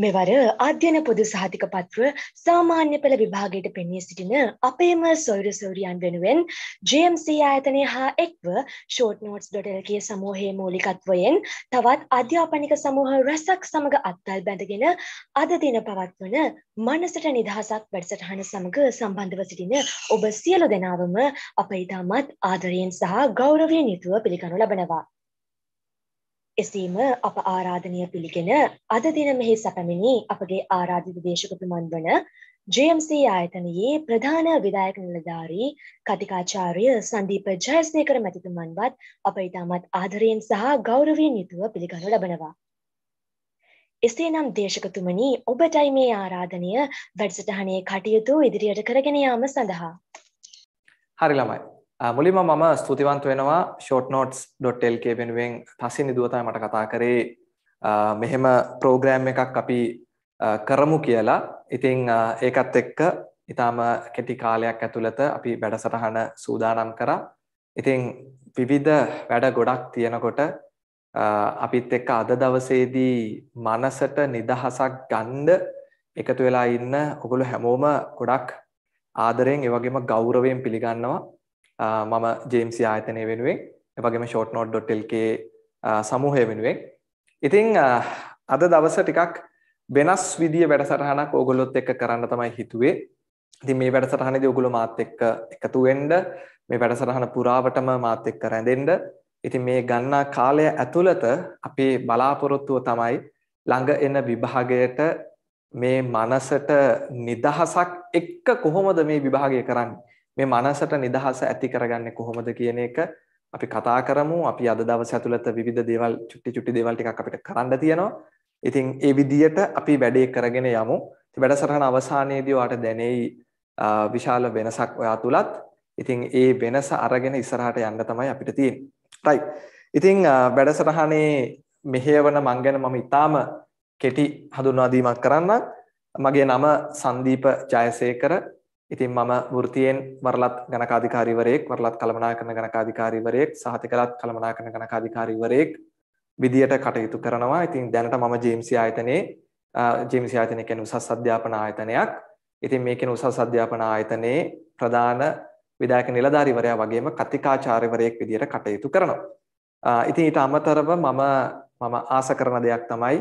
මෙවර අධ්‍යන පොදු සහතික පත්ව සාමාන්‍ය පෙළ විභාගයට පෙනී සිටින අපේම සොයුරු සොවරියන් වෙනුවෙන් ජMC ආයතනය හා එක්ව ෂෝට්නෝට්ස්.ල්ගේ සමූහයේ මූලිකත්වයෙන් තවත් අධ්‍යාපනික සමූහ රැසක් සමඟ අත්තල් බැඳගෙන අද දින පවත්වන මනසට නිදහසක් වැඩසටහන සමඟ සම්බන්ධව සිටින ඔබ සියලු දෙනාවම අප ඉතාමත් ආදරයෙන් සහ ගෞරවයෙන් යුතුව පිළිගනු ලබනවා. එසීම අප ආරාධනය පිළිගෙන අද දින මෙහි සැපමිණි අපගේ ආරාධිත දේශකතුමන් වන ජMC ආයතනයේ ප්‍රධාන විදායක නිලධාරී කතිකාචාර්ය සන්දීප ජයස්නයකර මැතිතුමන්වත් අප ඉතාමත් ආදරයෙන් සහ ගෞරවයෙන් යුතුව පිළිගනු ලබනවා. එසේනම් දේශකතුමනි ඔබටයි මේ ආරාධනය වැඩසටහනේ කටයුතු ඉදිරියට කරගෙනයාම සඳහා. හරි ළමයි මුලින්ම මම ස්තුතිවන්ත වෙනවා shortnotes.lk වෙනුවෙන් පසින් නිදුව තමයි මට කතා කරේ මෙහෙම ප්‍රෝග්‍රෑම් එකක් අපි කරමු කියලා. ඉතින් ඒකත් එක්ක ඊටාම කෙටි කාලයක් ඇතුළත අපි වැඩසටහන සූදානම් කරා. ඉතින් විවිධ වැඩ ගොඩක් තියෙනකොට අපිත් එක්ක අද දවසේදී මනසට නිදහසක් ගන්න එකතු වෙලා ඉන්න ඔගොල්ලෝ හැමෝම ගොඩක් ආදරයෙන් ඒ වගේම ගෞරවයෙන් පිළිගන්නවා. මම ජේම්සි ආයතනය වෙනුවෙන් එවගේම ෂෝට්නෝඩ්.ල්ක සමූහය වෙනුවෙන් ඉතිං අද දවස ටිකක් වෙනස් විදිිය වැඩසටහනක් ඕගොලොත් එක්ක කරන්න තමයි හිතුවේ ඉතින් මේ වැඩසටහන දයගුල මාත් එක්ක එකතු වෙන්ඩ මේ වැඩසටහන පුරාවටම මාත් එක්ක රැඳෙන්ඩ ඉතින් මේ ගන්නා කාලය ඇතුළත අපේ බලාපොරොත්තුව තමයි ළඟ එන්න විභාගයට මේ මනසට නිදහසක් එක්ක කොහොමද මේ විභාගය කරන්නේ මේ මනසට නිදහස ඇති කරගන්නේ කොහොමද කියන එක අපි කතා කරමු. අපි අද දවස් ඇතුළත විවිධ දේවල් චුටි චුටි දේවල් ටිකක් අපිට කරන්න තියෙනවා. ඉතින් ඒ විදියට අපි වැඩේ කරගෙන යමු. ඉතින් වැඩසටහන අවසානයේදී ඔයාට දැනෙයි විශාල වෙනසක් ඔයා තුලත්. ඉතින් ඒ වෙනස අරගෙන ඉස්සරහට යන්න තමයි අපිට තියෙන්නේ. right. ඉතින් වැඩසටහනේ මෙහෙවන මං ගැන මම ඊටාම කෙටි හඳුන්වා දීමක් කරන්නම්. මගේ නම සංදීප ජයසේකර ඉතින් මම වෘතියෙන් වරලත් ගණකාධිකාරිවරයෙක් වරලත් කළමනාකරන ගණකාධිකාරිවරයෙක් සහතිකලත් කළමනාකරන ගණකාධිකාරිවරයෙක් විදියට කටයුතු කරනවා. ඉතින් දැනට මම ජේම්සි ආයතනයේ ජේම්සි ආයතනය කියන්නේ උසස් අධ්‍යාපන ආයතනයක්. ඉතින් මේකෙන උසස් අධ්‍යාපන ආයතනයේ ප්‍රධාන විධායක නිලධාරිවරයා වගේම කතිකාචාර්යවරයෙක් විදියට කටයුතු කරනවා. ඉතින් ඊට අමතරව මම මම ආස කරන දෙයක් තමයි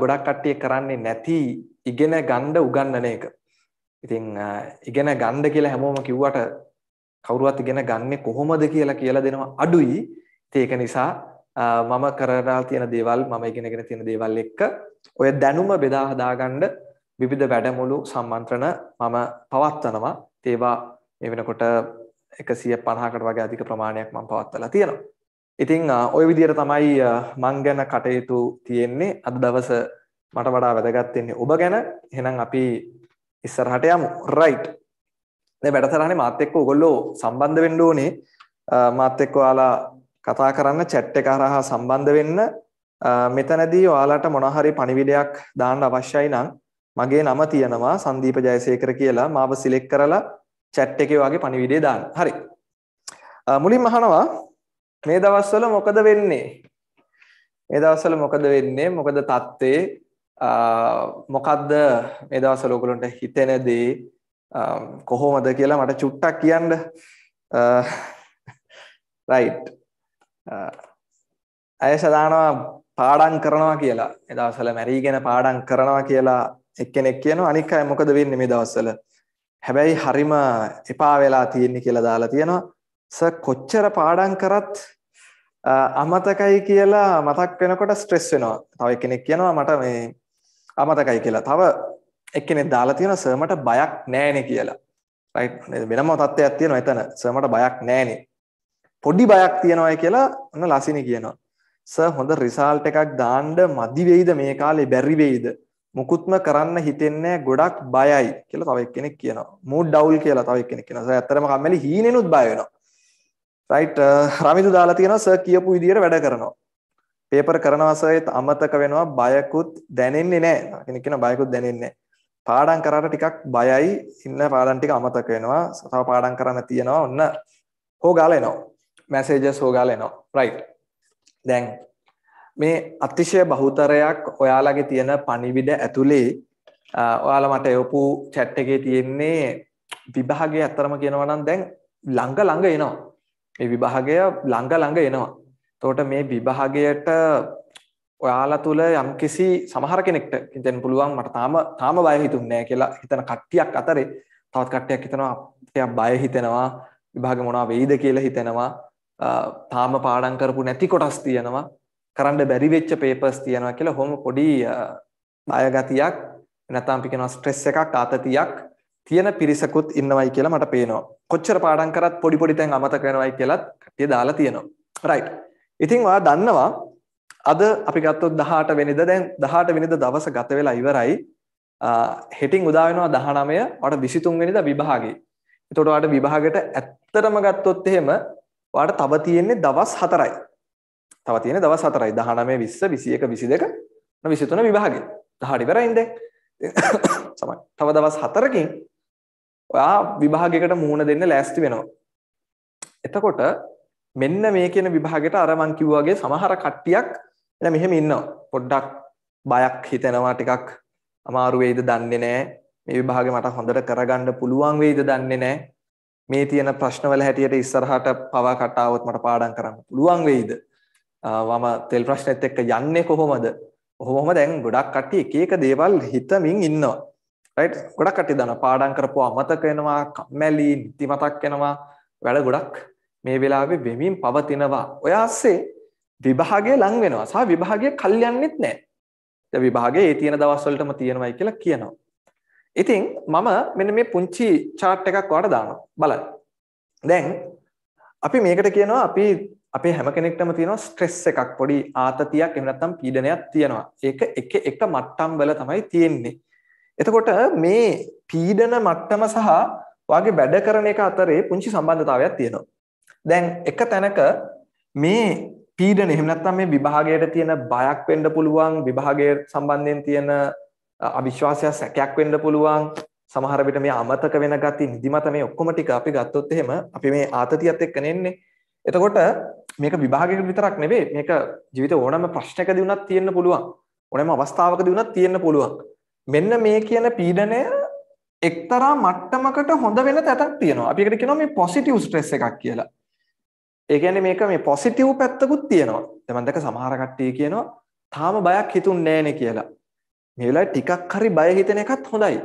ගොඩක් කට්ටිය කරන්නේ නැති ඉගෙන ගන්න උගන්නන එක. ඉතින් ඉගෙන ගන්න කියලා හැමෝම කිව්වට කවුරුවත් ඉගෙන ගන්නෙ කොහොමද කියලා කියලා දෙනවා අඩුයි. ඉතින් ඒක නිසා මම කරලා තියෙන දේවල් මම ඉගෙනගෙන තියෙන දේවල් එක්ක ඔය දැනුම බෙදා හදාගන්න විවිධ වැඩමුළු සම්මන්ත්‍රණ මම පවත්වනවා. ඒවා මේ වෙනකොට 150කට වගේ අධික ප්‍රමාණයක් මම පවත්වලා තියෙනවා. ඉතින් ওই විදිහට තමයි මං ගැන කටයුතු තියෙන්නේ අද දවස මට වඩා වැදගත් වෙන්නේ ඔබ ගැන. එහෙනම් අපි ඉස්සරහට යමු. රයිට්. දැන් වැඩසටහනේ මාත් එක්ක ඔයගොල්ලෝ සම්බන්ධ වෙන්න ඕනේ. මාත් එක්ක ඔයාලා කතා කරන්න chat එක හරහා සම්බන්ධ වෙන්න. මෙතනදී ඔයාලට මොන හරි පණිවිඩයක් දාන්න අවශ්‍යයි නම් මගේ නම තියෙනවා සංදීප ජයසේකර කියලා මාව සිලෙක්ට් කරලා chat එකේ වගේ පණිවිඩය දාන්න. හරි. මුලින්ම අහනවා මේ දවස්වල මොකද වෙන්නේ? මේ දවස්වල මොකද වෙන්නේ? මොකද தත්තේ මොකක්ද මේ දවස් ලෝකලොන්ට හිතෙන දේ කොහොමද කියලා මට චුට්ටක් කියන්න රයිට් ඇය සදානවා පාඩන් කරනවා කියලා එදවසල මැරීගෙන පාඩන් කරනවා කියලා එක්කෙනෙක් කියන අනික් අය මොකද වෙන්න මේ දවස්සල හැබැයි හරිම එපා වෙලා තියෙන්නේ කියලා දාලා තියෙනවා ස කොච්චර පාඩන් කරත් අමතකයි කියලා මතක් වෙනකොට ස්ට්‍රෙස් වෙනවා තව කෙනෙක් කියනවා මට මේ අමතකයි කියලා. තව එක්කෙනෙක් දාලා තියෙන සර්මට බයක් නැහැනේ කියලා. රයිට් වෙනම තත්ත්වයක් තියෙනවා එතන. සර්මට බයක් නැහැනේ. පොඩි බයක් තියනවායි කියලා ඔන්න ලසිනි කියනවා. සර් හොඳ රිසල්ට් එකක් දාන්න මදි වෙයිද මේ කාලේ බැරි වෙයිද? මුකුත්ම කරන්න හිතෙන්නේ ගොඩක් බයයි කියලා තව එක්කෙනෙක් කියනවා. මූඩ් ඩවුල් කියලා තව එක්කෙනෙක් කියනවා. සර් ඇත්තටම කම්මැලි හීනෙනුත් බය වෙනවා. රයිට් රමිදු දාලා තියෙනවා සර් කියපු විදියට වැඩ කරනවා. පේපර් කරනවසයත් අමතක වෙනවා බයකුත් දැනෙන්නේ නෑ කෙනෙක් කියන බයකුත් දැනෙන්නේ පාඩම් කරාට ටිකක් බයයි ඉන්න පාඩම් ටික අමතක වෙනවා තව පාඩම් කරන්න තියෙනවා ඔන්න හොගාලා එනවා මැසේජස් හොගාලා එනවා රයිට් දැන් මේ අතිශය බහුතරයක් ඔයාලගේ තියෙන පණිවිඩ ඇතුලේ ඔයාලා මට යොපු chat එකේ තියෙන්නේ විභාගය අතරම කියනවා නම් දැන් ළඟ ළඟ එනවා මේ විභාගය ළඟ ළඟ එනවා එතකොට මේ විභාගයට ඔයාලා තුල යම්කිසි සමහර කෙනෙක්ට දැන් පුළුවන් මට තාම තාම බය හිතුන්නේ නැහැ කියලා හිතන කට්ටියක් අතරේ තවත් කට්ටියක් හිතනවා ටිකක් බය හිතෙනවා විභාග මොනවා වෙයිද කියලා හිතෙනවා තාම පාඩම් කරපු නැති කොටස් තියෙනවා කරන්න බැරි වෙච්ච පේපර්ස් තියෙනවා කියලා හොම පොඩි බය ගතියක් නැත්නම් පිකනවා ස්ට්‍රෙස් එකක් ආතතියක් තියෙන පිරිසකුත් ඉන්නවයි කියලා මට පේනවා කොච්චර පාඩම් කරත් පොඩි පොඩි තැන් අමතක වෙනවයි කියලත් කට්ටිය දාලා තියෙනවා රයිට් ඉතින් ඔයා දන්නවා අද අපි ගත්තොත් 18 වෙනිදා දැන් 18 වෙනිදා දවස ගත වෙලා ඉවරයි. හෙටින් උදා වෙනවා 19 ඔයාට 23 වෙනිදා විභාගේ. එතකොට ඔයාට විභාගයට ඇත්තටම ගත්තොත් එහෙම ඔයාට තව තියෙන්නේ දවස් 4යි. තව තියෙන්නේ දවස් 4යි. 19 20 21 22 23 විභාගේ. 18 ඉවරයින් දැන්. සමයි. තව දවස් 4කින් ඔයා විභාගයකට මුහුණ දෙන්න ලෑස්ති වෙනවා. එතකොට මෙන්න මේ කියන විභාගෙට අර මං කිව්වාගේ සමහර කට්ටියක් එන මෙහෙම ඉන්නවා. පොඩ්ඩක් බයක් හිතෙනවා ටිකක් අමාරු වෙයිද දන්නේ නැහැ. මේ විභාගේ මට හොඳට කරගන්න පුළුවන් වෙයිද දන්නේ නැහැ. මේ තියෙන ප්‍රශ්නවල හැටියට ඉස්සරහට පවා කටාවොත් මට පාඩම් කරන්න පුළුවන් වෙයිද? වම තෙල් ප්‍රශ්නෙත් එක්ක යන්නේ කොහොමද? ඔහොමම දැන් ගොඩක් කට්ටිය එක එක දේවල් හිතමින් ඉන්නවා. රයිට්? ගොඩක් කට්ටිය දන්නවා පාඩම් කරපුවා අමතක වෙනවා, කම්මැලි, නිදිමතක් වෙනවා, වැඩ ගොඩක් මේ වෙලාවේ වෙමින් පවතිනවා. ඔය ASCII විභාගය ලං වෙනවා. සහ විභාගය කල් යන්නෙත් නැහැ. දැන් විභාගය ඒ තියෙන දවස් වලටම තියෙනවයි කියලා කියනවා. ඉතින් මම මෙන්න මේ පුංචි chart එකක් ඔයාලට දානවා. බලන්න. දැන් අපි මේකට කියනවා අපි අපේ හැම කෙනෙක්ටම තියෙනවා ස්ට්‍රෙස් එකක් පොඩි ආතතියක් එහෙම නැත්නම් පීඩනයක් තියෙනවා. ඒක එක එක මට්ටම් වල තමයි තියෙන්නේ. එතකොට මේ පීඩන මට්ටම සහ වාගේ වැඩ කරන එක අතරේ පුංචි සම්බන්ධතාවයක් තියෙනවා. දැන් එක තැනක මේ පීඩන එහෙම නැත්නම් මේ විභාගයට තියෙන බයක් වෙන්න පුළුවන් විභාගයේ සම්බන්ධයෙන් තියෙන අවිශ්වාසය සැකයක් වෙන්න පුළුවන් සමහර විට මේ අමතක වෙන ගති නිදිමත මේ ඔක්කොම ටික අපි ගත්තොත් එහෙම අපි මේ ආතතියත් එක්ක නෙන්නේ එතකොට මේක විභාගයකට විතරක් නෙවෙයි මේක ජීවිත ඕනම ප්‍රශ්නයකදී වුණත් තියෙන්න පුළුවන් ඕනෑම අවස්ථාවකදී වුණත් තියෙන්න පුළුවන් මෙන්න මේ කියන පීඩනය එක්තරා මට්ටමකට හොඳ වෙන තැනක් තියෙනවා අපි ඒකට කියනවා මේ පොසිටිව් ස්ට්‍රෙස් එකක් කියලා ඒ කියන්නේ මේක මේ පොසිටිව් පැත්තකුත් තියෙනවා. දැන් මම දැක සමහර කට්ටිය කියනවා තාම බයක් හිතුන්නේ නැහනේ කියලා. මේ වෙලාවේ ටිකක් හරි බය හිතෙන එකත් හොඳයි.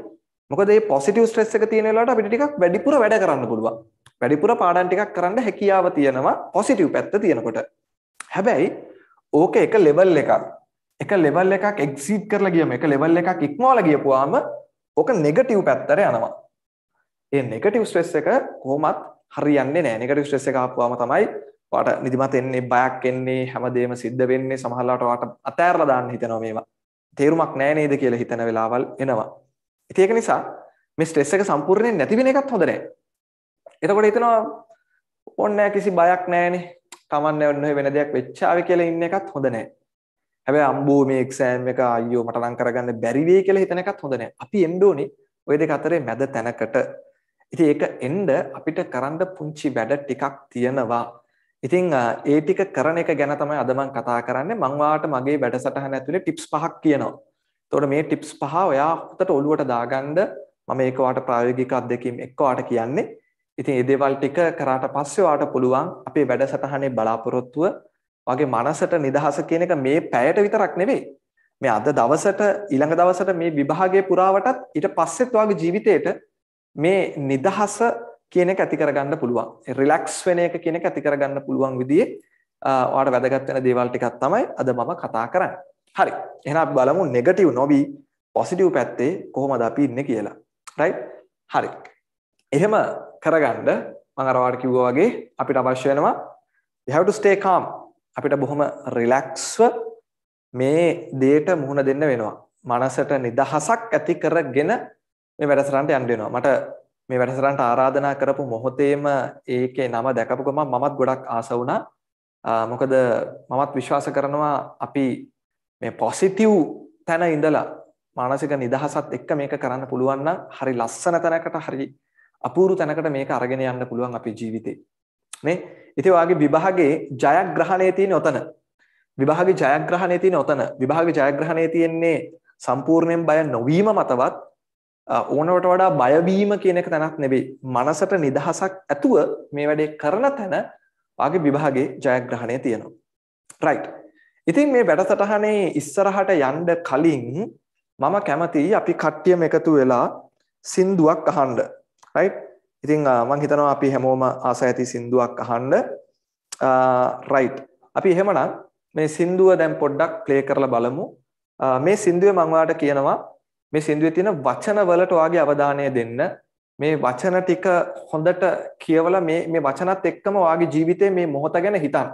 මොකද මේ පොසිටිව් ස්ට්‍රෙස් එක තියෙන වෙලාවට අපිට ටිකක් වැඩිපුර වැඩ කරන්න පුළුවන්. වැඩිපුර පාඩම් ටිකක් කරන්න හැකියාව තියෙනවා පොසිටිව් පැත්ත තියෙනකොට. හැබැයි ඕක එක ලෙවල් එකක්. එක ලෙවල් එකක් එක්සීඩ් කරලා ගියම එක ලෙවල් එකක් ඉක්මවලා ගියපුවාම ඕක නෙගටිව් පැත්තට යනවා. ඒ නෙගටිව් ස්ට්‍රෙස් එක කොහොමත් හරියන්නේ නැහැ. නෙගටිව් ස්ට්‍රෙස් එක ආපුවාම තමයි ඔයාට නිදිමත එන්නේ, බයක් එන්නේ, හැමදේම සිද්ධ වෙන්නේ. සමහරවිට ඔයාට අතෑරලා දාන්න හිතෙනවා මේවා. තේරුමක් නැහැ නේද කියලා හිතන වෙලාවල් එනවා. ඉතින් ඒක නිසා මේ ස්ට්‍රෙස් එක සම්පූර්ණයෙන් නැති වෙන එකත් හොඳ නැහැ. එතකොට හිතනවා ඕන්නේ නැහැ කිසි බයක් නැහැනේ. Taman නැවෙන්න වෙන දෙයක් වෙච්චාවේ කියලා ඉන්න එකත් හොඳ නැහැ. හැබැයි අම්බෝ මේ එක්සෑම් එක අයියෝ මට නම් කරගන්න බැරි වෙයි කියලා හිතන එකත් හොඳ නැහැ. අපි එන්න ඕනේ ওই දෙක අතරේ මැද තැනකට ඉතින් ඒක එන්න අපිට කරන්න පුංචි වැඩ ටිකක් තියෙනවා. ඉතින් ඒ ටික කරන එක ගැන තමයි අද මම කතා කරන්නේ. මම වාට මගේ වැඩසටහන ඇතුලේ ටිප්ස් පහක් කියනවා. එතකොට මේ ටිප්ස් පහ ඔයා හුදට ඔළුවට දාගන්න මම ඒක වාට ප්‍රායෝගික අත්දැකීම් එක්ක වාට කියන්නේ. ඉතින් මේ දේවල් ටික කරාට පස්සේ වාට පුළුවන් අපේ වැඩසටහනේ බලාපොරොත්තුව වගේ මනසට නිදහස කියන එක මේ පැයට විතරක් නෙවෙයි. මේ අද දවසට ඊළඟ දවසට මේ විභාගයේ පුරාවටත් ඊට පස්සෙත් වාගේ ජීවිතේට මේ නිදහස කියන එක ඇති කරගන්න පුළුවන්. රිලැක්ස් වෙන එක කියන එක ඇති කරගන්න පුළුවන් විදිහේ ඔයාලට වැදගත් වෙන දේවල් ටිකක් තමයි අද මම කතා කරන්නේ. හරි. එහෙනම් අපි බලමු නෙගටිව් නොවි පොසිටිව් පැත්තේ කොහොමද අපි ඉන්නේ කියලා. රයිට්? හරි. එහෙම කරගන්න මම අර වාට කිව්වා වගේ අපිට අවශ්‍ය වෙනවා we have to stay calm. අපිට බොහොම රිලැක්ස්ව මේ දේට මුහුණ දෙන්න වෙනවා. මනසට නිදහසක් ඇති කරගෙන මේ වැඩසටහනට යන්න වෙනවා. මට මේ වැඩසටහනට ආරාධනා කරපු මොහොතේම ඒකේ නම දැකපු ගමන් මමත් ගොඩක් ආස වුණා. මොකද මමත් විශ්වාස කරනවා අපි මේ පොසිටිව් තැන ඉඳලා මානසික නිදහසත් එක්ක මේක කරන්න පුළුවන් නම් හරි ලස්සන තැනකට හරි අපූරු තැනකට මේක අරගෙන යන්න පුළුවන් අපේ ජීවිතේ. නේ? ඉතින් ඔයාගේ විභාගේ ජයග්‍රහණය තියෙන්නේ ඔතන. විභාගේ ජයග්‍රහණය තියෙන්නේ ඔතන. විභාගේ ජයග්‍රහණය තියෙන්නේ සම්පූර්ණයෙන් බය නොවීම මතවත් ඕනවට වඩා බයවීම කියන එක තැනක් නෙවෙයි. මනසට නිදහසක් ඇතුව මේ වැඩේ කරන තැන වාගේ විභාගේ ජයග්‍රහණය තියෙනවා. රයිට්. ඉතින් මේ වැඩසටහනේ ඉස්සරහට යන්න කලින් මම කැමතියි අපි කට්ටියම එකතු වෙලා සින්දුවක් අහන්න. රයිට්. ඉතින් මම හිතනවා අපි හැමෝම ආස ඇති සින්දුවක් අහන්න. රයිට්. අපි එහෙමනම් මේ සින්දුව දැන් පොඩ්ඩක් ප්ලේ කරලා බලමු. මේ සින්දුවේ මම ඔයාලට කියනවා මේ සින්දුවේ තියෙන වචන වලට ඔයාගේ අවධානය දෙන්න. මේ වචන ටික හොඳට කියවලා මේ මේ වචනත් එක්කම ඔයාගේ ජීවිතේ මේ මොහොත ගැන හිතන්න.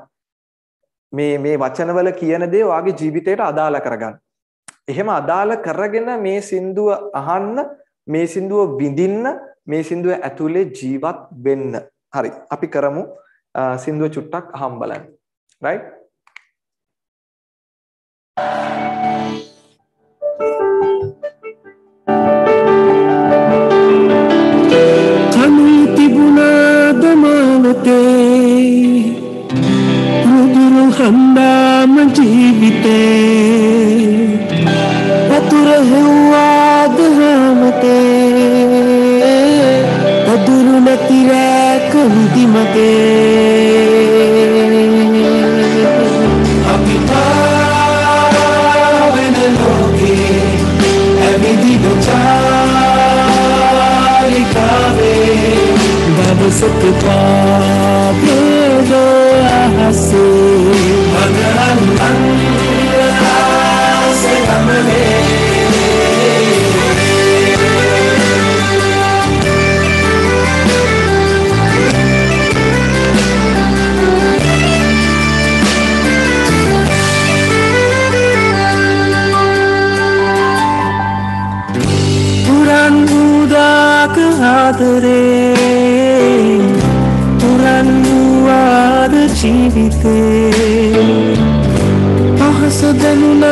මේ මේ වචන වල කියන දේ ඔයාගේ ජීවිතයට අදාළ කරගන්න. එහෙම අදාළ කරගෙන මේ සින්දුව අහන්න, මේ සින්දුව විඳින්න, මේ සින්දුව ඇතුලේ ජීවත් වෙන්න. හරි. අපි කරමු සින්දුව චුට්ටක් අහම් බලන්න. right ජීවිතේ වතුර හෙව්වාද හැමතේ අදුරු නැති රැක විදිමතේ අපි පාවෙන ලෝකේ ඇවිදින චාරිකාවේ දවසක පාදද අහසේ ಜೀವಿತೆ ಮಹಸದನು ನಾ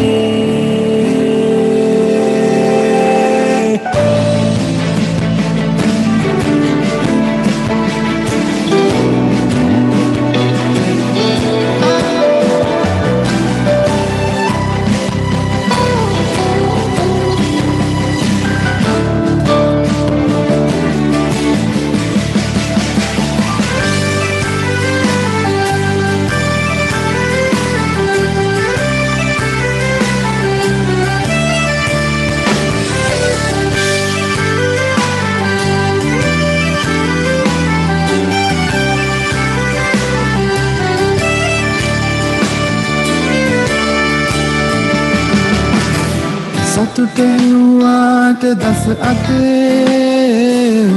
සතුටෙනුවාට දස අතේ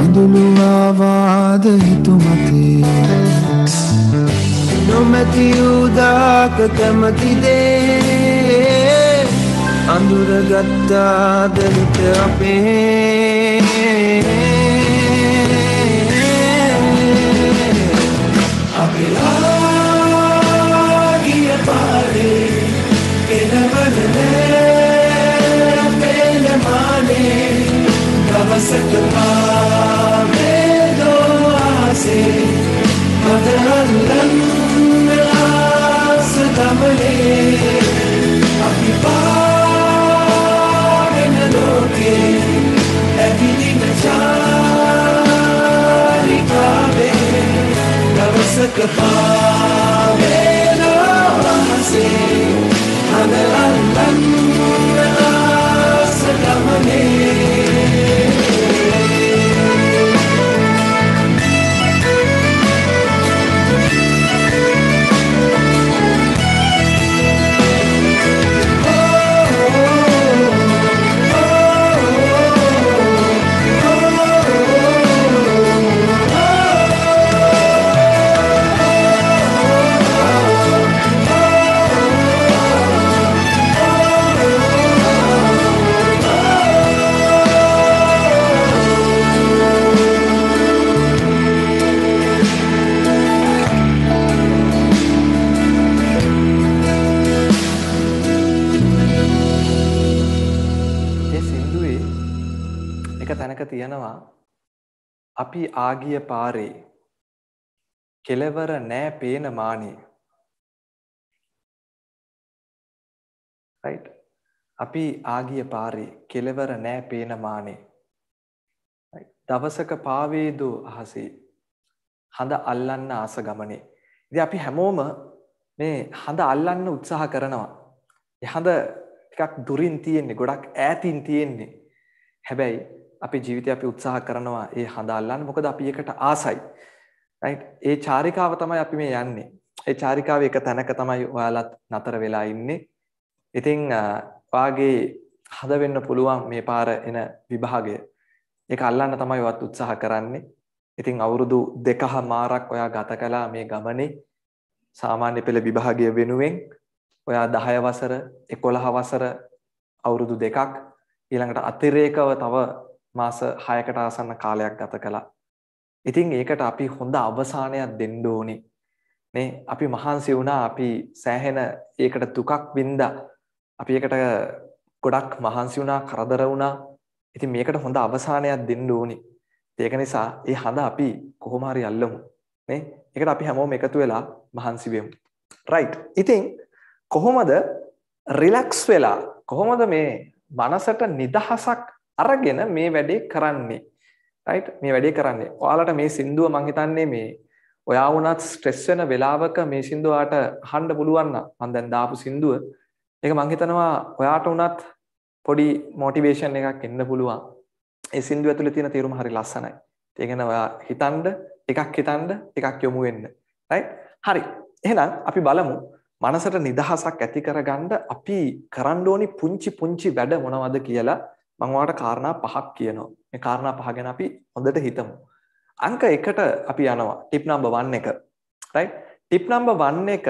අඳුළුවාවාද හිතුමතේ නොමැති වූදාක කැමතිදේ අඳුරගත්තා දරිත අපේ අපිලා Dava sırtıma ve doğası Matarallam mirası damle Akibâre ne doke Evini mecari kabe Dava sırtıma ve doğası Matarallam mirası ආගිය පාරේ කෙලවර නෑ පේන මානේ right අපි ආගිය පාරේ කෙලවර නෑ පේන මානේ දවසක පාවේදු අහසේ හඳ අල්ලන්න ආස ගමනේ ඉතින් අපි හැමෝම මේ හඳ අල්ලන්න උත්සාහ කරනවා හඳ ටිකක් දුරින් තියෙන්නේ ගොඩක් ඈතින් තියෙන්නේ හැබැයි අපි ජීවිතය අපි උත්සාහ කරනවා ඒ හඳල්ලන්න මොකද අපි එකට ආසයි. ඒ චාරිකාව තමයි අපි මේ යන්නේ. ඒ චාරිකාව එක තැනක තමයි ඔයාලත් නතර වෙලා ඉන්නේ. ඉතින් වාගේ හද වෙන්න පුළුවන් මේ පාර එන විභාගය. ඒක අල්ලන්න තමයි ඔයත් උත්සාහ කරන්නේ. ඉතින් අවුරුදු දෙකහ මාරක් ඔයා ගත කළා මේ ගමනේ සාමාන්‍ය පෙළ විභාගය වෙනුවෙන් ඔයා 10 වසර 11 වසර අවුරුදු දෙකක් ඊළඟට අතිරේකව තව මාස 6කට ආසන්න කාලයක් ගත කළා. ඉතින් ඒකට අපි හොඳ අවසානයක් දෙන්න ඕනේ. නේ අපි මහන්සි වුණා අපි සෑහෙන ඒකට දුකක් වින්දා. අපි ඒකට ගොඩක් මහන්සි වුණා කරදර වුණා. ඉතින් මේකට හොඳ අවසානයක් දෙන්න ඕනේ. ඒක නිසා ඒ හඳ අපි කොහොම හරි අල්ලමු. නේ? ඒකට අපි හැමෝම එකතු වෙලා මහන්සි වෙමු. රයිට්. ඉතින් කොහොමද රිලැක්ස් වෙලා කොහොමද මේ මනසට නිදහසක් අරගෙන මේ වැඩේ කරන්නේ. රයිට් මේ වැඩේ කරන්නේ. ඔයාලට මේ සින්දුව මං හිතන්නේ මේ ඔයා වුණත් ස්ට්‍රෙස් වෙන වෙලාවක මේ සින්දුව ඔයාට අහන්න පුළුවන් නම් මං දැන් දාපු සින්දුව ඒක මං හිතනවා ඔයාට වුණත් පොඩි මොටිවේෂන් එකක් එන්න පුළුවන්. ඒ සින්දුව ඇතුලේ තියෙන තේරුම හරි ලස්සනයි. ඒ කියන්නේ ඔයා හිතනද එකක් හිතනද එකක් යොමු වෙන්න. රයිට්? හරි. එහෙනම් අපි බලමු මනසට නිදහසක් ඇති කරගන්න අපි කරන්න ඕනි පුංචි පුංචි වැඩ මොනවද කියලා මම ඔයාලට කාරණා පහක් කියනවා. මේ කාරණා පහ ගැන අපි හොඳට හිතමු. අංක 1ට අපි යනවා. ටිප් නම්බර් 1 එක. රයිට්? ටිප් නම්බර් 1 එක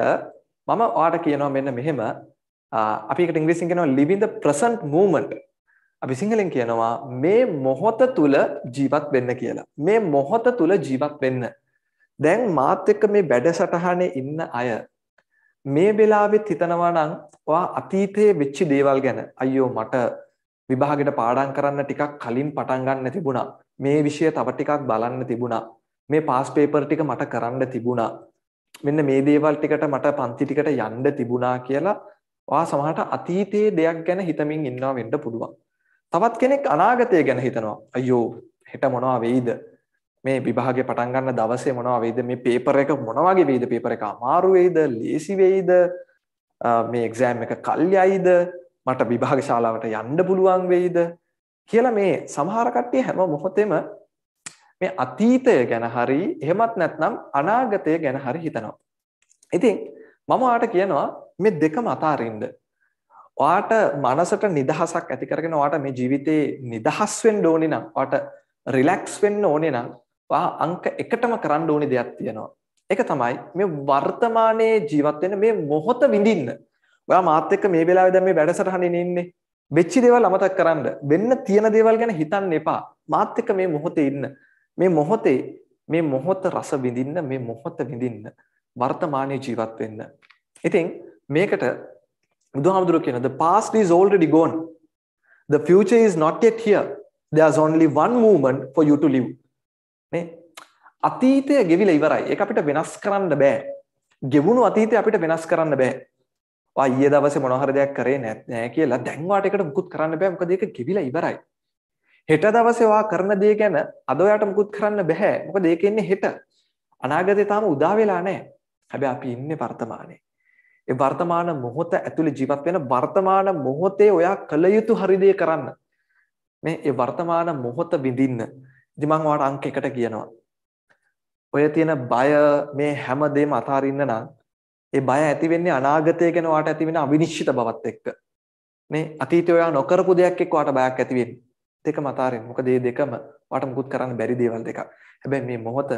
මම ඔයාලට කියනවා මෙන්න මෙහෙම අපි එකට ඉංග්‍රීසියෙන් කියනවා live in the present moment. අපි සිංහලෙන් කියනවා මේ මොහොත තුල ජීවත් වෙන්න කියලා. මේ මොහොත තුල ජීවත් වෙන්න. දැන් මාත් එක්ක මේ වැඩසටහනේ ඉන්න අය මේ වෙලාවෙත් හිතනවා නම් ඔයා අතීතයේ වෙච්ච දේවල් ගැන අයියෝ මට විභාගෙට පාඩම් කරන්න ටිකක් කලින් පටන් ගන්න තිබුණා. මේ විෂය තව ටිකක් බලන්න තිබුණා. මේ පාස් පේපර් ටික මට කරන්න තිබුණා. මෙන්න මේ දේවල් ටිකට මට පන්ති ටිකට යන්න තිබුණා කියලා වා සමහරට අතීතයේ දෙයක් ගැන හිතමින් ඉන්නවා වෙන්න පුළුවන්. තවත් කෙනෙක් අනාගතය ගැන හිතනවා. අයියෝ හෙට මොනවා වෙයිද? මේ විභාගේ පටන් ගන්න දවසේ මොනවා වෙයිද? මේ පේපර් එක මොනවා වගේ වෙයිද? පේපර් එක අමාරු වෙයිද? ලේසි වෙයිද? මේ එක්සෑම් එක කල් යයිද? මට විභාග ශාලාවට යන්න පුළුවන් වෙයිද කියලා මේ සමහර කට්ටිය හැම මොහොතෙම මේ අතීතය ගැන හරි එහෙමත් නැත්නම් අනාගතය ගැන හරි හිතනවා. ඉතින් මම ඔයාට කියනවා මේ දෙකම අතාරින්න. ඔයාට මනසට නිදහසක් ඇති කරගෙන ඔයාට මේ ජීවිතේ නිදහස් වෙන්න ඕනේ නම් ඔයාට රිලැක්ස් වෙන්න ඕනේ නම් ඔයා අංක එකටම කරන්න ඕනේ දෙයක් තියෙනවා. ඒක තමයි මේ වර්තමානයේ ජීවත් වෙන මේ මොහොත විඳින්න. ඔයා මාත් එක්ක මේ වෙලාවේ දැන් මේ වැඩසටහනේ ඉන්නේ. වෙච්ච දේවල් අමතක කරන්න. වෙන්න තියෙන දේවල් ගැන හිතන්න එපා. මාත් එක්ක මේ මොහොතේ ඉන්න. මේ මොහොතේ මේ මොහොත රස විඳින්න, මේ මොහොත විඳින්න. වර්තමානයේ ජීවත් වෙන්න. ඉතින් මේකට බුදුහාමුදුරු කියන the past is already gone. The future is not yet here. There's only one moment for you to live. නේ? අතීතය ගෙවිලා ඉවරයි. ඒක අපිට වෙනස් කරන්න බෑ. ගෙවුණු අතීතය අපිට වෙනස් කරන්න බෑ. ඊයේ දවසේ මොනවා හරි දෙයක් කරේ නෑ කියලා දැන් වාට එකට මුකුත් කරන්න බෑ මොකද ඒක ගෙවිලා ඉවරයි. හෙට දවසේ වා කරන දේ ගැන අද ඔයාට මුකුත් කරන්න බෑ මොකද ඒක ඉන්නේ හෙට. අනාගතේ තාම උදා වෙලා නෑ. හැබැයි අපි ඉන්නේ වර්තමානයේ. ඒ වර්තමාන මොහොත ඇතුලේ ජීවත් වෙන වර්තමාන මොහොතේ ඔයා කළ යුතු හරි දේ කරන්න. මේ ඒ වර්තමාන මොහොත විඳින්න. ඉතින් මම ඔයාලට අංක එකට කියනවා. ඔය තියෙන බය මේ හැම දෙම අතාරින්න නම් ඒ බය ඇති වෙන්නේ අනාගතය ගැන ඔයාට ඇති වෙන අවිනිශ්චිත බවත් එක්ක. නේ අතීතේ ඔයා නොකරපු දෙයක් එක්ක ඔයාට බයක් ඇති වෙන්නේ. දෙකම අතාරින්න. මොකද මේ දෙකම ඔයාට මුකුත් කරන්න බැරි දේවල් දෙකක්. හැබැයි මේ මොහොත